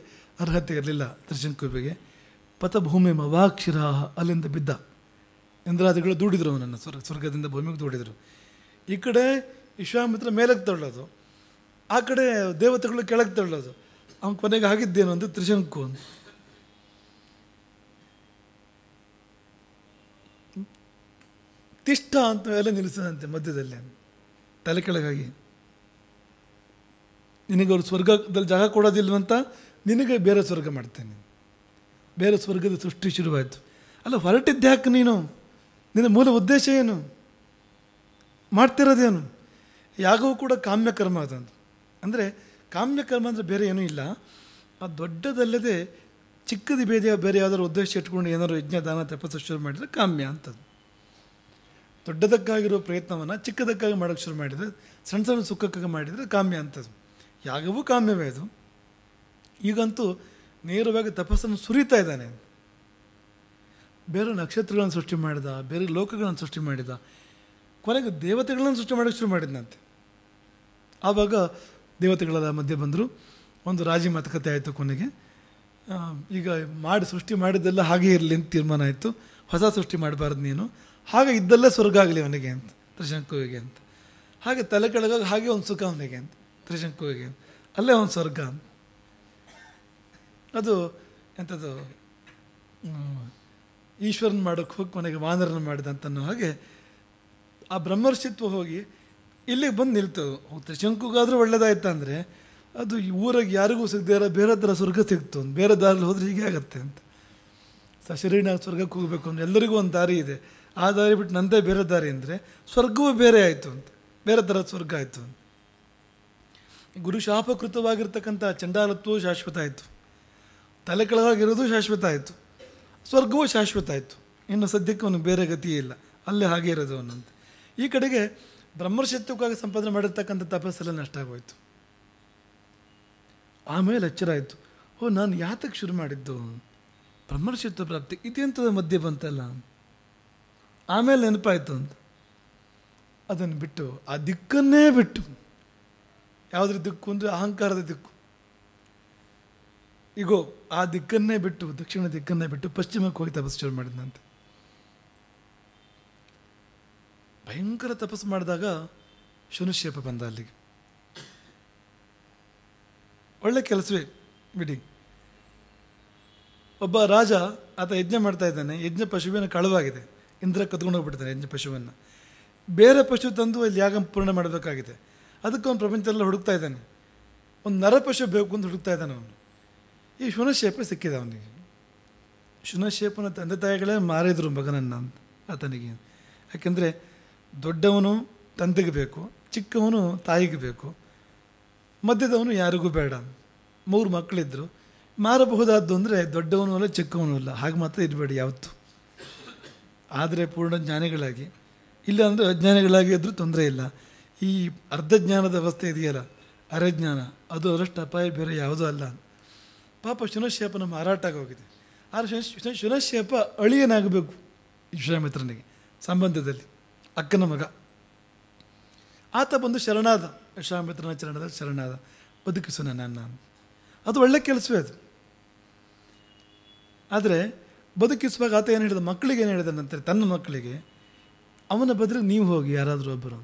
ಅರ್ಹತೆ ಇರಲಿಲ್ಲ ತ್ರಿಶಂಕುವಿಗೆ ಪಥಭೂಮಿ ಮವಾಕ್ಷಿರಾಹ ಅಲ್ಲಿಂದ ಬಿದ್ದ ಇಂದ್ರಾದಿಗಳು ದೂಡಿದರು ಅವನನ್ನು ಸ್ವರ್ಗ ಸ್ವರ್ಗದಿಂದ ಭೂಮಿಗೆ ದೂಡಿದರು ಈ ಕಡೆ ವಿಶ್ವಾಮಿತ್ರ ಮೇಲಕ್ಕೆ ತಳ್ಳೋದು ಆ ಕಡೆ ದೇವತೆಗಳು ಕೆಳಗೆ ತಳ್ಳೋದು ಅವನು ಕೊನೆಗೆ ಆಗಿದ್ದೇನು ಅಂತ ತ್ರಿಶಂಕು ಅಂತ ತಿಷ್ಟ ಅಂತ ಎಲ್ಲ ನಿಲ್ಲಿಸದಂತೆ ಮಧ್ಯದಲ್ಲಿ ತಲೆ ಕೆಳಗಾಗಿ ನಿನಗೆ ಅವರು ಸ್ವರ್ಗದಲ್ಲಿ ಜಾಗ ಕೊಡೋದಿಲ್ವಂತ ನಿನಗೆ ಬೇರೆ ಸ್ವರ್ಗ ಮಾಡ್ತೇನೆ ಬೇರೆ ಸ್ವರ್ಗದ ಸೃಷ್ಟಿ ಶುರುವಾಯಿತು ಅಲ್ಲ ಹೊರಟಿದ್ದ್ಯಾಕ ನೀನು ನಿನ್ನ ಮೂಲ ಉದ್ದೇಶ ಏನು ಮಾಡ್ತಿರೋದೇನು ಯಾಗವೂ ಕೂಡ ಕಾಮ್ಯಕರ್ಮ ಅದಂತ ಅಂದರೆ ಕಾಮ್ಯಕರ್ಮ ಅಂದರೆ ಬೇರೆ ಏನೂ ಇಲ್ಲ ಆ ದೊಡ್ಡದಲ್ಲದೆ ಚಿಕ್ಕದು ಬೇದಿಯ ಬೇರೆ ಯಾವುದಾದ್ರು ಉದ್ದೇಶ ಇಟ್ಕೊಂಡು ಏನಾದರೂ ಯಜ್ಞ ದಾನ ತಪಸ್ಸು ಶುರು ಮಾಡಿದರೆ ಕಾಮ್ಯ ಅಂತದ್ದು ದೊಡ್ಡದಕ್ಕಾಗಿರೋ ಪ್ರಯತ್ನವನ್ನು ಚಿಕ್ಕದಕ್ಕಾಗಿ ಮಾಡೋಕ್ಕೆ ಶುರು ಮಾಡಿದರೆ ಸಣ್ಣ ಸಣ್ಣ ಸುಖಕ್ಕಾಗಿ ಮಾಡಿದರೆ ಕಾಮ್ಯ ಅಂಥದ್ದು ಯಾಗವೂ ಕಾಮ್ಯವೇ ಅದು ಈಗಂತೂ ನೇರವಾಗಿ ತಪಸ್ಸನ್ನು ಸುರಿತಾ ಇದ್ದಾನೆ ಬೇರೆ ನಕ್ಷತ್ರಗಳನ್ನು ಸೃಷ್ಟಿ ಮಾಡಿದ ಬೇರೆ ಲೋಕಗಳನ್ನು ಸೃಷ್ಟಿ ಮಾಡಿದ ಕೊನೆಗೆ ದೇವತೆಗಳನ್ನು ಸೃಷ್ಟಿ ಮಾಡೋಕ್ಕೆ ಶುರು ಮಾಡಿದ್ನಂತೆ ಆವಾಗ ದೇವತೆಗಳೆಲ್ಲ ಮಧ್ಯೆ ಬಂದರು ಒಂದು ರಾಜಿ ಮಾತುಕತೆ ಆಯಿತು ಕೊನೆಗೆ ಈಗ ಮಾಡಿ ಸೃಷ್ಟಿ ಮಾಡಿದ್ದೆಲ್ಲ ಹಾಗೆ ಇರಲಿ ಅಂತ ತೀರ್ಮಾನ ಆಯಿತು ಹೊಸ ಸೃಷ್ಟಿ ಮಾಡಬಾರ್ದು ನೀನು ಹಾಗೆ ಇದ್ದಲ್ಲೇ ಸ್ವರ್ಗ ಆಗಲಿ ಅವನಿಗೆ ಅಂತ ತ್ರಿಶಂಕುವಿಗೆ ಅಂತ ಹಾಗೆ ತಲೆ ಕೆಳಗಾಗ ಹಾಗೆ ಒಂದು ಸುಖ ಅವನಿಗೆ ಅಂತ ತ್ರಿಶಂಕುವಿಗೆ ಅಂತ ಅಲ್ಲೇ ಒಂದು ಸ್ವರ್ಗ ಅಂತ ಅದು ಎಂಥದ್ದು ಈಶ್ವರನ ಮಾಡೋಕ್ಕೆ ಹೋಗಿ ಕೊನೆಗೆ ವಾನರನ ಮಾಡಿದಂತನೋ ಹಾಗೆ ಆ ಬ್ರಹ್ಮರ್ಷಿತ್ವ ಹೋಗಿ ಇಲ್ಲಿಗೆ ಬಂದು ನಿಲ್ತು ತ್ರಿಶಂಕುಗಾದರೂ ಒಳ್ಳೇದಾಯ್ತು ಅಂದರೆ ಅದು ಊರಾಗ ಯಾರಿಗೂ ಸಿಗದೇ ಇರೋ ಬೇರೆ ಥರ ಸ್ವರ್ಗ ಸಿಕ್ತು ಬೇರೆ ದಾರಲ್ಲಿ ಹೋದರೆ ಹೀಗೆ ಆಗುತ್ತೆ ಅಂತ ಸಶರೀನಾಗ ಸ್ವರ್ಗಕ್ಕೆ ಹೋಗಬೇಕು ಅಂದರೆ ಎಲ್ಲರಿಗೂ ಒಂದು ದಾರಿ ಇದೆ ಆ ದಾರಿ ಬಿಟ್ಟು ನಂದೇ ಬೇರೆ ದಾರಿ ಅಂದರೆ ಸ್ವರ್ಗವೂ ಬೇರೆ ಆಯಿತು ಅಂತ ಬೇರೆ ಥರ ಸ್ವರ್ಗ ಆಯಿತು ಅಂತ ಗುರು ಶಾಪಕೃತವಾಗಿರ್ತಕ್ಕಂಥ ಚಂಡಾಲತ್ವವು ಶಾಶ್ವತ ಆಯಿತು ತಲೆ ಕೆಳಗಾಗಿರೋದು ಶಾಶ್ವತ ಆಯಿತು ಸ್ವರ್ಗವೂ ಶಾಶ್ವತ ಆಯಿತು ಇನ್ನು ಸದ್ಯಕ್ಕೆ ಅವನಿಗೆ ಬೇರೆ ಗತಿಯೇ ಇಲ್ಲ ಅಲ್ಲೇ ಹಾಗೆ ಇರೋದು ಅವನಂತೆ ಈ ಕಡೆಗೆ ಬ್ರಹ್ಮಶತ್ವಕ್ಕಾಗಿ ಸಂಪಾದನೆ ಮಾಡಿರ್ತಕ್ಕಂಥ ತಪಸ್ಸೆಲ್ಲ ನಷ್ಟ ಆಗೋಯ್ತು ಆಮೇಲೆ ಎಚ್ಚರ ಆಯಿತು ಓ ನಾನು ಯಾತಕ್ಕೆ ಶುರು ಮಾಡಿದ್ದು ಬ್ರಹ್ಮಶತ್ವ ಪ್ರಾಪ್ತಿ ಇತಿಯಂತದ ಮಧ್ಯೆ ಬಂತಲ್ಲ ಆಮೇಲೆ ನೆನಪಾಯಿತು ಅಂತ ಅದನ್ನು ಬಿಟ್ಟು ಆ ದಿಕ್ಕನ್ನೇ ಬಿಟ್ಟು ಯಾವುದ್ರ ದಿಕ್ಕು ಅಂದರೆ ಅಹಂಕಾರದ ದಿಕ್ಕು ಈಗೋ ಆ ದಿಕ್ಕನ್ನೇ ಬಿಟ್ಟು ದಕ್ಷಿಣ ದಿಕ್ಕನ್ನೇ ಬಿಟ್ಟು ಪಶ್ಚಿಮಕ್ಕೆ ಹೋಗಿ ತಪಸ್ಸು ಶುರು ಮಾಡಿದಂತೆ ಭಯಂಕರ ತಪಸ್ಸು ಮಾಡಿದಾಗ ಶನುಶೇಪ ಬಂದ ಅಲ್ಲಿಗೆ ಒಳ್ಳೆ ಕೆಲಸವೇ ಬಿಡಿ ಒಬ್ಬ ರಾಜ ಆತ ಯಜ್ಞ ಮಾಡ್ತಾ ಇದ್ದಾನೆ ಯಜ್ಞ ಪಶುವಿನ ಕಳುವಾಗಿದೆ ಇಂದ್ರ ಕತ್ಕೊಂಡು ಹೋಗ್ಬಿಡ್ತಾರೆ ಎಂಜ ಪಶುವನ್ನು ಬೇರೆ ಪಶು ತಂದು ಅಲ್ಲಿ ಯಾಗ ಪೂರ್ಣ ಮಾಡಬೇಕಾಗಿದೆ ಅದಕ್ಕೆ ಅವನು ಪ್ರಪಂಚದಲ್ಲ ಹುಡುಕ್ತಾ ಇದ್ದಾನೆ ಒಂದು ನರ ಪಶು ಬೇಕು ಅಂತ ಹುಡುಕ್ತಾ ಇದ್ದಾನೆ ಅವನು ಈ ಶುನಶೇಪ ಸಿಕ್ಕಿದೆ ಅವನಿಗೆ ಶುನಶೇಪನ ತಂದೆ ತಾಯಿಗಳೇ ಮಾರಿದರು ಮಗನನ್ನು ಅಂತ ಆತನಿಗೆ ಯಾಕೆಂದರೆ ದೊಡ್ಡವನು ತಂದೆಗೆ ಬೇಕು ಚಿಕ್ಕವನು ತಾಯಿಗೆ ಬೇಕು ಮಧ್ಯದವನು ಯಾರಿಗೂ ಬೇಡ ಮೂರು ಮಕ್ಕಳಿದ್ದರು ಮಾರಬಹುದಾದ್ದು ಅಂದರೆ ದೊಡ್ಡವನು ಅಲ್ಲ ಚಿಕ್ಕವನು ಅಲ್ಲ ಹಾಗೆ ಮಾತ್ರ ಇರಬೇಡಿ ಯಾವತ್ತು ಆದರೆ ಪೂರ್ಣ ಜ್ಞಾನಿಗಳಾಗಿ ಇಲ್ಲ ಅಂದರೆ ಅಜ್ಞಾನಿಗಳಾಗಿ ಇದ್ದರೂ ತೊಂದರೆ ಇಲ್ಲ ಈ ಅರ್ಧ ಜ್ಞಾನದ ಅವಸ್ಥೆ ಇದೆಯಲ್ಲ ಅರಜ್ಞಾನ ಅದು ಅದರಷ್ಟು ಅಪಾಯ ಬೇರೆ ಯಾವುದೂ ಅಲ್ಲ ಪಾಪ ಶುನಶೇಪ ನಮ್ಮ ಹೋಗಿದೆ ಆದರೆ ಶುನಶೇಪ ಅಳಿಯನಾಗಬೇಕು ವಿಶ್ವಾಮಿತ್ರನಿಗೆ ಸಂಬಂಧದಲ್ಲಿ ಅಕ್ಕನ ಮಗ ಆತ ಬಂದು ಶರಣಾದ ವಿಶ್ವಾಮಿತ್ರನ ಚರಣದಲ್ಲಿ ಶರಣಾದ ಬದುಕಿಸು ನಾನು ಅದು ಒಳ್ಳೆಯ ಕೆಲಸವೇ ಅದು ಆದರೆ ಬದುಕಿಸುವಾಗ ಆತ ಏನು ಹೇಳಿದ ಮಕ್ಕಳಿಗೆ ಏನು ಹೇಳಿದ ನಂತರ ತನ್ನ ಮಕ್ಕಳಿಗೆ ಅವನ ಬದಲು ನೀವು ಹೋಗಿ ಯಾರಾದರೂ ಒಬ್ಬರು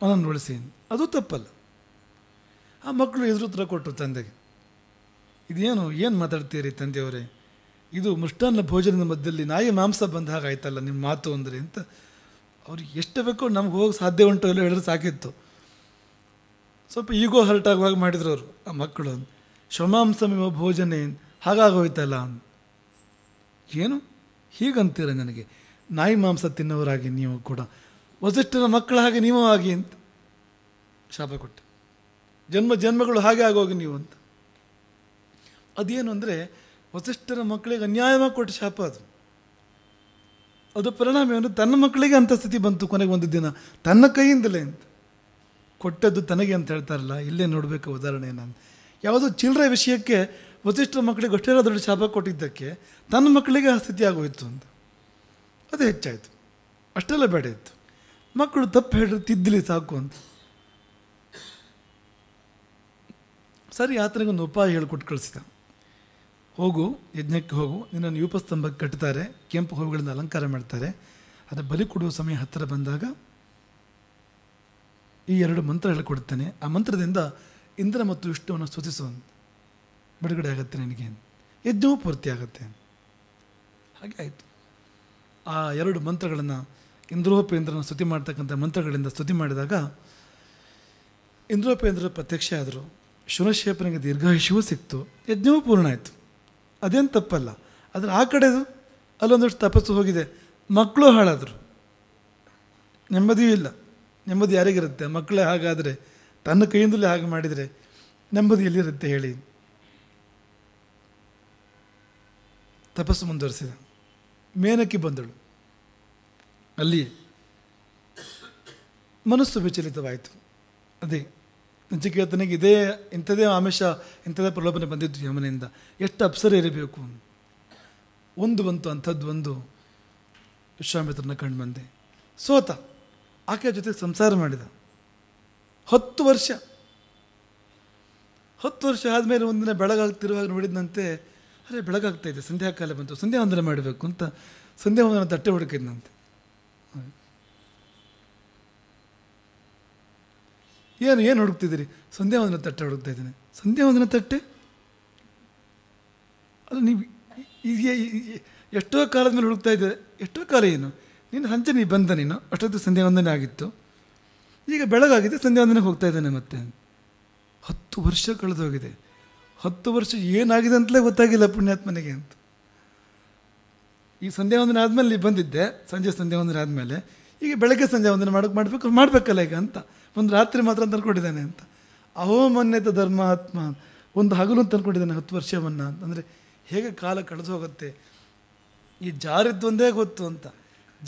ಅವನನ್ನು ಉಳಿಸಿ ಅದು ತಪ್ಪಲ್ಲ ಆ ಮಕ್ಕಳು ಎದುರು ಕೊಟ್ಟರು ತಂದೆಗೆ ಇದೇನು ಏನು ಮಾತಾಡ್ತೀರಿ ತಂದೆಯವರೇ ಇದು ಮುಷ್ಟಾನ್ನ ಭೋಜನದ ಮಧ್ಯದಲ್ಲಿ ನಾಯಿ ಮಾಂಸ ಬಂದ ಆಯ್ತಲ್ಲ ನಿಮ್ಮ ಮಾತು ಅಂದರೆ ಅಂತ ಅವ್ರು ಎಷ್ಟು ಬೇಕೋ ನಮ್ಗೆ ಹೋಗಿ ಸಾಧ್ಯ ಉಂಟು ಎಲ್ಲ ಹೇಳಿದ್ರೆ ಸಾಕಿತ್ತು ಸ್ವಲ್ಪ ಈಗೋ ಹರ್ಟ್ ಆಗುವಾಗ ಮಾಡಿದ್ರು ಅವರು ಆ ಮಕ್ಕಳು ಶ್ರಮಾಂಸಮಿವ ಭೋಜನ ಹಾಗಾಗೋಯ್ತಲ್ಲ ಅಂತ ಏನು ಹೀಗಂತೀರ ನನಗೆ ನಾಯಿ ಮಾಂಸ ತಿನ್ನೋರಾಗಿ ನೀವು ಕೂಡ ವಸಿಷ್ಠರ ಮಕ್ಕಳ ಹಾಗೆ ನೀವು ಆಗಿ ಅಂತ ಶಾಪ ಕೊಟ್ಟೆ ಜನ್ಮ ಜನ್ಮಗಳು ಹಾಗೆ ಆಗೋಗಿ ನೀವು ಅಂತ ಅದೇನು ಅಂದರೆ ವಸಿಷ್ಠರ ಮಕ್ಕಳಿಗೆ ಅನ್ಯಾಯವಾಗಿ ಕೊಟ್ಟು ಶಾಪ ಅದು ಅದು ಪರಿಣಾಮ ಏನು ತನ್ನ ಮಕ್ಕಳಿಗೆ ಅಂಥ ಸ್ಥಿತಿ ಬಂತು ಕೊನೆಗೆ ಒಂದು ದಿನ ತನ್ನ ಕೈಯಿಂದಲೇ ಅಂತ ಕೊಟ್ಟದ್ದು ತನಗೆ ಅಂತ ಹೇಳ್ತಾರಲ್ಲ ಇಲ್ಲೇ ನೋಡಬೇಕು ಉದಾಹರಣೆ ನಾನು ಯಾವುದೋ ಚಿಲ್ಲರೆ ವಿಷಯಕ್ಕೆ ವಸಿಷ್ಠ ಮಕ್ಕಳಿಗೆ ಅಷ್ಟೆಲ್ಲ ದೊಡ್ಡ ಶಾಪ ಕೊಟ್ಟಿದ್ದಕ್ಕೆ ತನ್ನ ಮಕ್ಕಳಿಗೆ ಆ ಸ್ಥಿತಿ ಆಗೋಯಿತು ಅಂತ ಅದು ಹೆಚ್ಚಾಯಿತು ಅಷ್ಟೆಲ್ಲ ಬೇಡ ಇತ್ತು ಮಕ್ಕಳು ತಪ್ಪು ಹೇಳಿ ತಿದ್ದಲಿ ಸಾಕು ಅಂತ ಸರಿ ಆತನಿಗೊಂದು ಉಪಾಯ ಹೇಳ್ಕೊಟ್ಟು ಕಳಿಸಿದ ಹೋಗು ಯಜ್ಞಕ್ಕೆ ಹೋಗು ನಿನ್ನನ್ನು ಯೂಪಸ್ತಂಭಕ್ಕೆ ಕಟ್ತಾರೆ ಕೆಂಪು ಹೂವುಗಳಿಂದ ಅಲಂಕಾರ ಮಾಡ್ತಾರೆ ಅದರ ಬಲಿ ಕೊಡುವ ಸಮಯ ಹತ್ತಿರ ಬಂದಾಗ ಈ ಎರಡು ಮಂತ್ರ ಹೇಳಿಕೊಡ್ತೇನೆ ಆ ಮಂತ್ರದಿಂದ ಇಂದ್ರ ಮತ್ತು ವಿಷ್ಣುವನ್ನು ಸ್ತುತಿಸುವಂತೆ ಬಿಡುಗಡೆ ಆಗುತ್ತೆ ನಿನಗೆ ಯಜ್ಞವೂ ಪೂರ್ತಿ ಆಗುತ್ತೆ ಹಾಗೆ ಆಯಿತು ಆ ಎರಡು ಮಂತ್ರಗಳನ್ನು ಇಂದ್ರೋಪೇಂದ್ರನ ಸ್ತುತಿ ಮಾಡ್ತಕ್ಕಂಥ ಮಂತ್ರಗಳಿಂದ ಸ್ತುತಿ ಮಾಡಿದಾಗ ಇಂದ್ರೋಪೇಂದ್ರ ಪ್ರತ್ಯಕ್ಷ ಆದರು ಶುನಶೇಪನಿಗೆ ದೀರ್ಘಾಯುಷ್ಯವೂ ಸಿಕ್ತು ಯಜ್ಞವೂ ಪೂರ್ಣ ಆಯಿತು ಅದೇನು ತಪ್ಪಲ್ಲ ಆದರೆ ಆ ಕಡೆದು ಅಲ್ಲೊಂದಷ್ಟು ತಪಸ್ಸು ಹೋಗಿದೆ ಮಕ್ಕಳು ಹಾಳಾದರು ನೆಮ್ಮದಿಯೂ ಇಲ್ಲ ನೆಮ್ಮದಿ ಯಾರಿಗಿರುತ್ತೆ ಮಕ್ಕಳೇ ಹಾಗಾದರೆ ತನ್ನ ಕೈಯಿಂದಲೇ ಹಾಗೆ ಮಾಡಿದರೆ ನೆಮ್ಮದಿ ಎಲ್ಲಿರುತ್ತೆ ಹೇಳಿ ತಪಸ್ಸು ಮುಂದುವರಿಸಿದ ಮೇನಕ್ಕೆ ಬಂದಳು ಅಲ್ಲಿ ಮನಸ್ಸು ವಿಚಲಿತವಾಯಿತು ಅದೇ ನಚಿಕೇತನಿಗೆ ಇದೇ ಇಂಥದೇ ಆಮಿಷ ಇಂಥದೇ ಪ್ರಲೋಭನೆ ಬಂದಿದ್ದು ಯಮನೆಯಿಂದ ಎಷ್ಟು ಅಪ್ಸರ ಇರಬೇಕು ಒಂದು ಬಂತು ಅಂಥದ್ದು ಒಂದು ವಿಶ್ವಾಮಿತ್ರನ ಕಂಡು ಬಂದೆ ಸೋತ ಆಕೆಯ ಜೊತೆ ಸಂಸಾರ ಮಾಡಿದ ಹತ್ತು ವರ್ಷ ಹತ್ತು ವರ್ಷ ಆದಮೇಲೆ ಒಂದಿನ ಬೆಳಗಾಗ್ತಿರುವಾಗ ನೋಡಿದಂತೆ ಅರೆ ಬೆಳಗಾಗ್ತಾ ಇದೆ ಸಂಧ್ಯಾಕಾಲ ಬಂತು ಸಂಧ್ಯಾ ವಂದನೆ ಮಾಡಬೇಕು ಅಂತ ಸಂಧ್ಯಾ ವಂದನ ತಟ್ಟೆ ಹುಡುಕಿದ್ನಂತೆ ಏನು ಏನು ಹುಡುಕ್ತಿದ್ದೀರಿ ಸಂಧ್ಯಾ ವಂದನ ತಟ್ಟೆ ಹುಡುಕ್ತಾ ಇದ್ದೀನಿ ಸಂಧ್ಯಾ ವಂದನ ತಟ್ಟೆ ಅದು ನೀವು ಎಷ್ಟೋ ಕಾಲದ ಮೇಲೆ ಹುಡುಕ್ತಾ ಇದ್ದೆ ಎಷ್ಟೋ ಕಾಲ ಏನು ನೀನು ಹಂಚೆ ನೀ ಬಂದ ನೀನು ಅಷ್ಟೊತ್ತು ಸಂಧ್ಯಾ ವಂದನೆ ಆಗಿತ್ತು ಈಗ ಬೆಳಗಾಗಿದೆ ಸಂಧ್ಯಾ ವಂದನೆಗೆ ಹೋಗ್ತಾ ಇದ್ದಾನೆ ಮತ್ತೆ ಹತ್ತು ವರ್ಷ ಕಳೆದೋಗಿದೆ ಹತ್ತು ವರ್ಷ ಏನಾಗಿದೆ ಅಂತಲೇ ಗೊತ್ತಾಗಿಲ್ಲ ಪುಣ್ಯಾತ್ಮನಿಗೆ ಅಂತ ಈ ಸಂಧ್ಯಾ ವಂದನೆ ಆದಮೇಲೆ ಬಂದಿದ್ದೆ ಸಂಜೆ ಸಂಧ್ಯಾ ವಂದನೆ ಆದಮೇಲೆ ಈಗ ಬೆಳಗ್ಗೆ ಸಂಜೆ ವಂದನೆ ಮಾಡೋಕೆ ಮಾಡಬೇಕು ಮಾಡಬೇಕಲ್ಲ ಈಗ ಅಂತ ಒಂದು ರಾತ್ರಿ ಮಾತ್ರ ತಂದ್ಕೊಂಡಿದ್ದಾನೆ ಅಂತ ಅಹೋಮನ್ಯತ ಧರ್ಮಾತ್ಮ ಒಂದು ಹಗಲು ತಂದ್ಕೊಂಡಿದ್ದಾನೆ ಹತ್ತು ವರ್ಷವನ್ನು ಅಂತ ಅಂದರೆ ಹೇಗೆ ಕಾಲ ಕಳೆದು ಹೋಗುತ್ತೆ ಈ ಜಾರಿದ್ದೊಂದೇ ಗೊತ್ತು ಅಂತ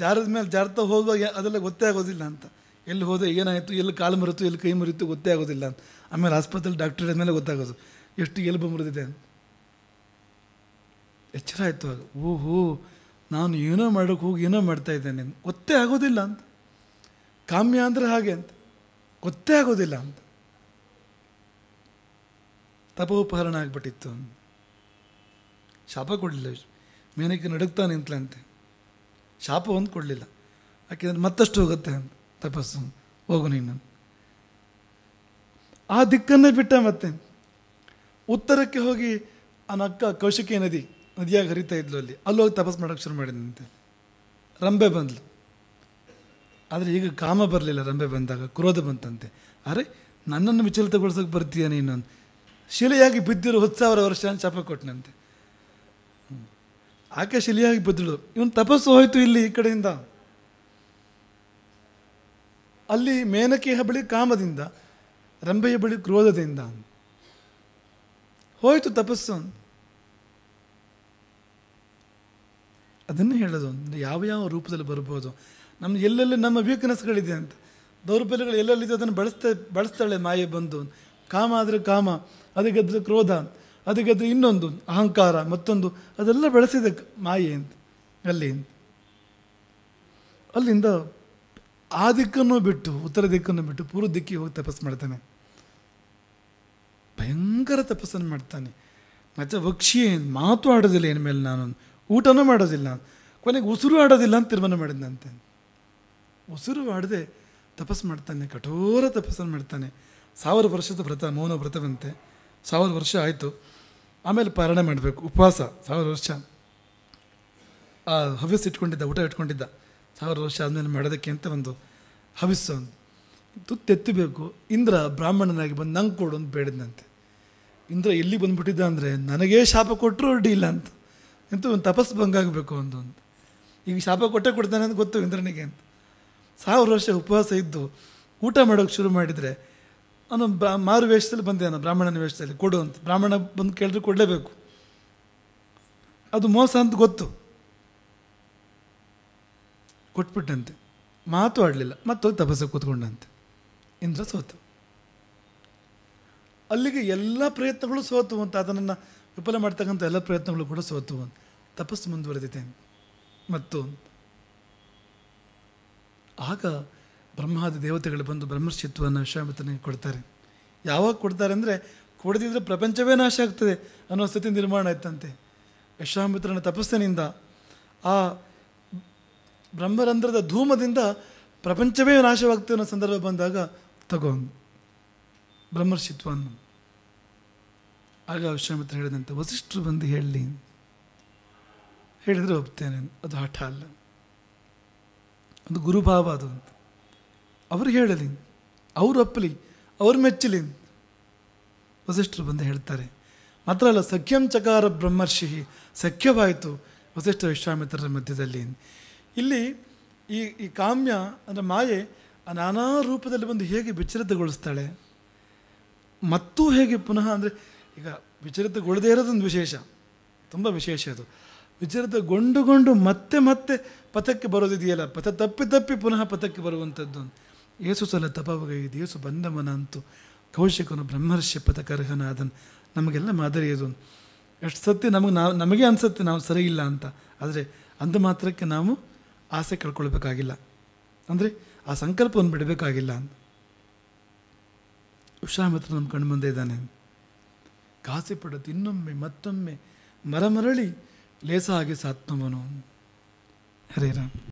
ಜಾರದ ಮೇಲೆ ಜಾರ್ತಾ ಹೋಗುವಾಗ ಅದೆಲ್ಲ ಗೊತ್ತೇ ಆಗೋದಿಲ್ಲ ಅಂತ ಎಲ್ಲಿ ಹೋದೆ ಏನಾಯಿತು ಎಲ್ಲಿ ಕಾಲು ಮರಿತು ಎಲ್ಲಿ ಕೈ ಮರಿತು ಗೊತ್ತೇ ಆಗೋದಿಲ್ಲ ಅಂತ ಆಮೇಲೆ ಆಸ್ಪತ್ರೆಲಿ ಡಾಕ್ಟರ್ ಮೇಲೆ ಗೊತ್ತಾಗೋದು ಎಷ್ಟು ಎಲುಬು ಮುರಿದಿದೆ ಅಂತ ಎಚ್ಚರ ಆಯಿತು ಆಗ ಓಹೋ ನಾನು ಏನೋ ಮಾಡೋಕ್ಕೆ ಹೋಗಿ ಏನೋ ಮಾಡ್ತಾ ಇದ್ದೇನೆ ಗೊತ್ತೇ ಆಗೋದಿಲ್ಲ ಅಂತ ಕಾಮ್ಯ ಅಂದರೆ ಹಾಗೆ ಅಂತ ಗೊತ್ತೇ ಆಗೋದಿಲ್ಲ ಅಂತ ತಪೋಪಹರಣ ಆಗಿಬಿಟ್ಟಿತ್ತು ಶಾಪ ಕೊಡಲಿಲ್ಲ ಮೇನಕ್ಕೆ ನಡುಗ್ತಾ ನಿಂತಲಂತೆ ಶಾಪ ಒಂದು ಕೊಡಲಿಲ್ಲ ಯಾಕೆಂದ್ರೆ ಮತ್ತಷ್ಟು ಹೋಗುತ್ತೆ ಅಂತ ತಪಸ್ಸು ಹೋಗು ನೀನು ಆ ದಿಕ್ಕನ್ನೇ ಬಿಟ್ಟ ಮತ್ತೆ ಉತ್ತರಕ್ಕೆ ಹೋಗಿ ಅಕ್ಕ ಕೌಶಿಕಿ ನದಿ ನದಿಯಾಗಿ ಹರಿತಾ ಇದ್ಲು ಅಲ್ಲಿ ಅಲ್ಲೋಗಿ ತಪಸ್ ಮಾಡೋಕ್ಕೆ ಶುರು ಮಾಡಿದಂತೆ ರಂಬೆ ಬಂದ್ಲು ಆದರೆ ಈಗ ಕಾಮ ಬರಲಿಲ್ಲ ರಂಬೆ ಬಂದಾಗ ಕ್ರೋಧ ಬಂತಂತೆ ಅರೆ ನನ್ನನ್ನು ವಿಚಲಿತಗೊಳಿಸೋಕೆ ಬರ್ತೀಯ ನೀನು ಶಿಲೆಯಾಗಿ ಬಿದ್ದಿರೋ ಹತ್ತು ಸಾವಿರ ವರ್ಷ ಅಂತ ಶಾಪ ಕೊಟ್ಟನಂತೆ ಆಕೆ ಶಿಲೆಯಾಗಿ ಬಿದ್ದಳು ಇವನು ತಪಸ್ಸು ಹೋಯಿತು ಇಲ್ಲಿ ಈ ಕಡೆಯಿಂದ ಅಲ್ಲಿ ಮೇನಕೆಯ ಬಳಿ ಕಾಮದಿಂದ ರಂಬೆಯ ಬಳಿ ಕ್ರೋಧದಿಂದ ಹೋಯ್ತು ತಪಸ್ಸು ಅದನ್ನು ಹೇಳೋದು ಅಂದರೆ ಯಾವ ಯಾವ ರೂಪದಲ್ಲಿ ಬರ್ಬೋದು ನಮ್ಮ ಎಲ್ಲೆಲ್ಲಿ ನಮ್ಮ ವೀಕ್ನೆಸ್ಗಳಿದೆ ಅಂತ ದೌರ್ಬಲ್ಯಗಳು ಎಲ್ಲೆಲ್ಲಿದೆ ಅದನ್ನು ಬಳಸ್ತಾ ಬಳಸ್ತಾಳೆ ಮಾಯೆ ಬಂದು ಕಾಮ ಆದರೆ ಕಾಮ ಅದಕ್ಕೆದ್ರೆ ಕ್ರೋಧ ಅದಕ್ಕೆದ್ರೆ ಇನ್ನೊಂದು ಅಹಂಕಾರ ಮತ್ತೊಂದು ಅದೆಲ್ಲ ಬೆಳೆಸಿದೆ ಮಾಯೆ ಅಂತ ಅಲ್ಲಿ ಅಲ್ಲಿಂದ ಆ ದಿಕ್ಕನ್ನು ಬಿಟ್ಟು ಉತ್ತರ ದಿಕ್ಕನ್ನು ಬಿಟ್ಟು ಪೂರ್ವ ದಿಕ್ಕಿಗೆ ಹೋಗಿ ತಪಸ್ ಮಾಡ್ತಾನೆ ಭಯಂಕರ ತಪಸ್ಸನ್ನು ಮಾಡ್ತಾನೆ ಮತ್ತು ವಕ್ಷಿ ಮಾತು ಆಡೋದಿಲ್ಲ ಏನು ಮೇಲೆ ನಾನು ಊಟನೂ ಮಾಡೋದಿಲ್ಲ ಕೊನೆಗೆ ಉಸಿರು ಆಡೋದಿಲ್ಲ ಅಂತ ತೀರ್ಮಾನ ಮಾಡಿದ್ನಂತೆ ಉಸಿರು ಆಡದೆ ತಪಸ್ಸು ಮಾಡ್ತಾನೆ ಕಠೋರ ತಪಸ್ಸನ್ನು ಮಾಡ್ತಾನೆ ಸಾವಿರ ವರ್ಷದ ವ್ರತ ಮೌನ ವ್ರತವಂತೆ ಸಾವಿರ ವರ್ಷ ಆಯಿತು ಆಮೇಲೆ ಪಾರಾಯಣ ಮಾಡಬೇಕು ಉಪವಾಸ ಸಾವಿರ ವರ್ಷ ಹವಿಸ್ ಇಟ್ಕೊಂಡಿದ್ದ ಊಟ ಇಟ್ಕೊಂಡಿದ್ದ ಸಾವಿರ ವರ್ಷ ಆದಮೇಲೆ ಮಾಡೋದಕ್ಕೆ ಅಂತ ಒಂದು ಹವಿಸ್ಸು ಒಂದು ತುತ್ತೆತ್ತಬೇಕು ಇಂದ್ರ ಬ್ರಾಹ್ಮಣನಾಗಿ ಬಂದು ನಂಗೆ ಕೊಡು ಅಂತ ಬೇಡಿದ್ನಂತೆ ಇಂದ್ರ ಎಲ್ಲಿ ಬಂದುಬಿಟ್ಟಿದ್ದ ಅಂದರೆ ನನಗೇ ಶಾಪ ಕೊಟ್ಟರು ಅಡ್ಡಿಲ್ಲ ಅಂತ ಅಂತ ಒಂದು ತಪಸ್ಸು ಭಂಗಾಗಬೇಕು ಅಂತ ಅಂತ ಈಗ ಶಾಪ ಕೊಟ್ಟೆ ಕೊಡ್ತಾನೆ ಅಂತ ಗೊತ್ತು ಇಂದ್ರನಿಗೆ ಅಂತ ಸಾವಿರ ವರ್ಷ ಉಪವಾಸ ಇದ್ದು ಊಟ ಮಾಡೋಕ್ಕೆ ಶುರು ಮಾಡಿದರೆ ಅವನು ಬ್ರಾ ಮಾರು ವೇಷದಲ್ಲಿ ಬಂದೆ ನಾನು ಬ್ರಾಹ್ಮಣನ ವೇಷದಲ್ಲಿ ಕೊಡು ಅಂತ ಬ್ರಾಹ್ಮಣ ಬಂದು ಕೇಳಿದ್ರೆ ಕೊಡಲೇಬೇಕು ಅದು ಮೋಸ ಅಂತ ಗೊತ್ತು ಕೊಟ್ಬಿಟ್ಟಂತೆ ಮಾತು ಆಡಲಿಲ್ಲ ಮತ್ತೊಂದು ತಪಸ್ಸು ಕೂತ್ಕೊಂಡಂತೆ ಇಂದ್ರ ಸೋತು ಅಲ್ಲಿಗೆ ಎಲ್ಲ ಪ್ರಯತ್ನಗಳು ಸೋತು ಅಂತ ಅದನ್ನು ವಿಫಲ ಮಾಡ್ತಕ್ಕಂಥ ಎಲ್ಲ ಪ್ರಯತ್ನಗಳು ಕೂಡ ಸೋತು ಅಂತ ತಪಸ್ಸು ಮುಂದುವರೆದಿದೆ ಮತ್ತು ಆಗ ಬ್ರಹ್ಮಾದಿ ದೇವತೆಗಳು ಬಂದು ಬ್ರಹ್ಮಶಿತ್ವವನ್ನು ವಿಶ್ವಾಮಿತ್ರನಿಗೆ ಕೊಡ್ತಾರೆ ಯಾವಾಗ ಕೊಡ್ತಾರೆ ಅಂದರೆ ಕೊಡದಿದ್ದರೆ ಪ್ರಪಂಚವೇ ನಾಶ ಆಗ್ತದೆ ಅನ್ನೋ ಸ್ಥಿತಿ ನಿರ್ಮಾಣ ಆಯ್ತಂತೆ ವಿಶ್ವಾಮಿತ್ರನ ತಪಸ್ಸಿನಿಂದ ಆ ಬ್ರಹ್ಮರಂಧ್ರದ ಧೂಮದಿಂದ ಪ್ರಪಂಚವೇ ನಾಶವಾಗ್ತದೆ ಅನ್ನೋ ಸಂದರ್ಭ ಬಂದಾಗ ತಗೊಂಡು ಬ್ರಹ್ಮರ್ಷಿತ್ವವನ್ನು ಆಗ ವಿಶ್ವಾಮಿತ್ರ ಹೇಳಿದಂತೆ ವಸಿಷ್ಠರು ಬಂದು ಹೇಳಲಿ ಹೇಳಿದರೆ ಒಪ್ತೇನೆ ಅದು ಹಠ ಅಲ್ಲ ಒಂದು ಗುರುಭಾವ ಅದು ಅಂತ ಅವ್ರು ಹೇಳಲಿ ಅವ್ರು ಒಪ್ಪಲಿ ಅವ್ರು ಮೆಚ್ಚಲಿ ವಸಿಷ್ಠರು ಬಂದು ಹೇಳ್ತಾರೆ ಮಾತ್ರ ಅಲ್ಲ ಸಖ್ಯಂ ಚಕಾರ ಬ್ರಹ್ಮರ್ಷಿ ಸಖ್ಯವಾಯಿತು ವಸಿಷ್ಠ ವಿಶ್ವಾಮಿತ್ರರ ಮಧ್ಯದಲ್ಲಿ ಇಲ್ಲಿ ಈ ಈ ಕಾಮ್ಯ ಅಂದರೆ ಮಾಯೆ ನಾನಾ ರೂಪದಲ್ಲಿ ಬಂದು ಹೇಗೆ ವಿಚಲಿತಗೊಳಿಸ್ತಾಳೆ ಮತ್ತೂ ಹೇಗೆ ಪುನಃ ಅಂದರೆ ಈಗ ವಿಚಲಿತಗೊಳ್ಳದೇ ಇರೋದೊಂದು ವಿಶೇಷ ತುಂಬ ವಿಶೇಷ ಅದು ವಿಚಲಿತಗೊಂಡುಗೊಂಡು ಮತ್ತೆ ಮತ್ತೆ ಪಥಕ್ಕೆ ಬರೋದಿದೆಯಲ್ಲ ಪಥ ತಪ್ಪಿ ತಪ್ಪಿ ಪುನಃ ಪಥಕ್ಕೆ ಬರುವಂಥದ್ದು ಏಸು ಸಲ ತಪವಗೈದು ಯೇಸು ಬಂದವನ ಅಂತೂ ಕೌಶಿಕನು ಬ್ರಹ್ಮರ್ಷಿ ಪಥಕರ್ಹನಾದನ್ ನಮಗೆಲ್ಲ ಮಾದರಿ ಅದು ಎಷ್ಟು ಸತ್ಯ ನಮಗೆ ನಾವು ನಮಗೆ ಅನಿಸುತ್ತೆ ನಾವು ಸರಿ ಇಲ್ಲ ಅಂತ ಆದರೆ ಅಂದು ಮಾತ್ರಕ್ಕೆ ನಾವು ಆಸೆ ಕಳ್ಕೊಳ್ಬೇಕಾಗಿಲ್ಲ ಅಂದರೆ ಆ ಸಂಕಲ್ಪವನ್ನು ಬಿಡಬೇಕಾಗಿಲ್ಲ ಅಂತ ವಿಶ್ವಾಮಿತ್ರ ನಮ್ಮ ಕಣ್ಣು ಮುಂದೆ ಇದ್ದಾನೆ ಕಾಸಿ ಪಡುತ್ತೆ ಇನ್ನೊಮ್ಮೆ ಮತ್ತೊಮ್ಮೆ ಮರಮರಳಿ ಲೇಸ ಆಗಿ ಸಾತ್ನವನು ಹರೇರಾಮ್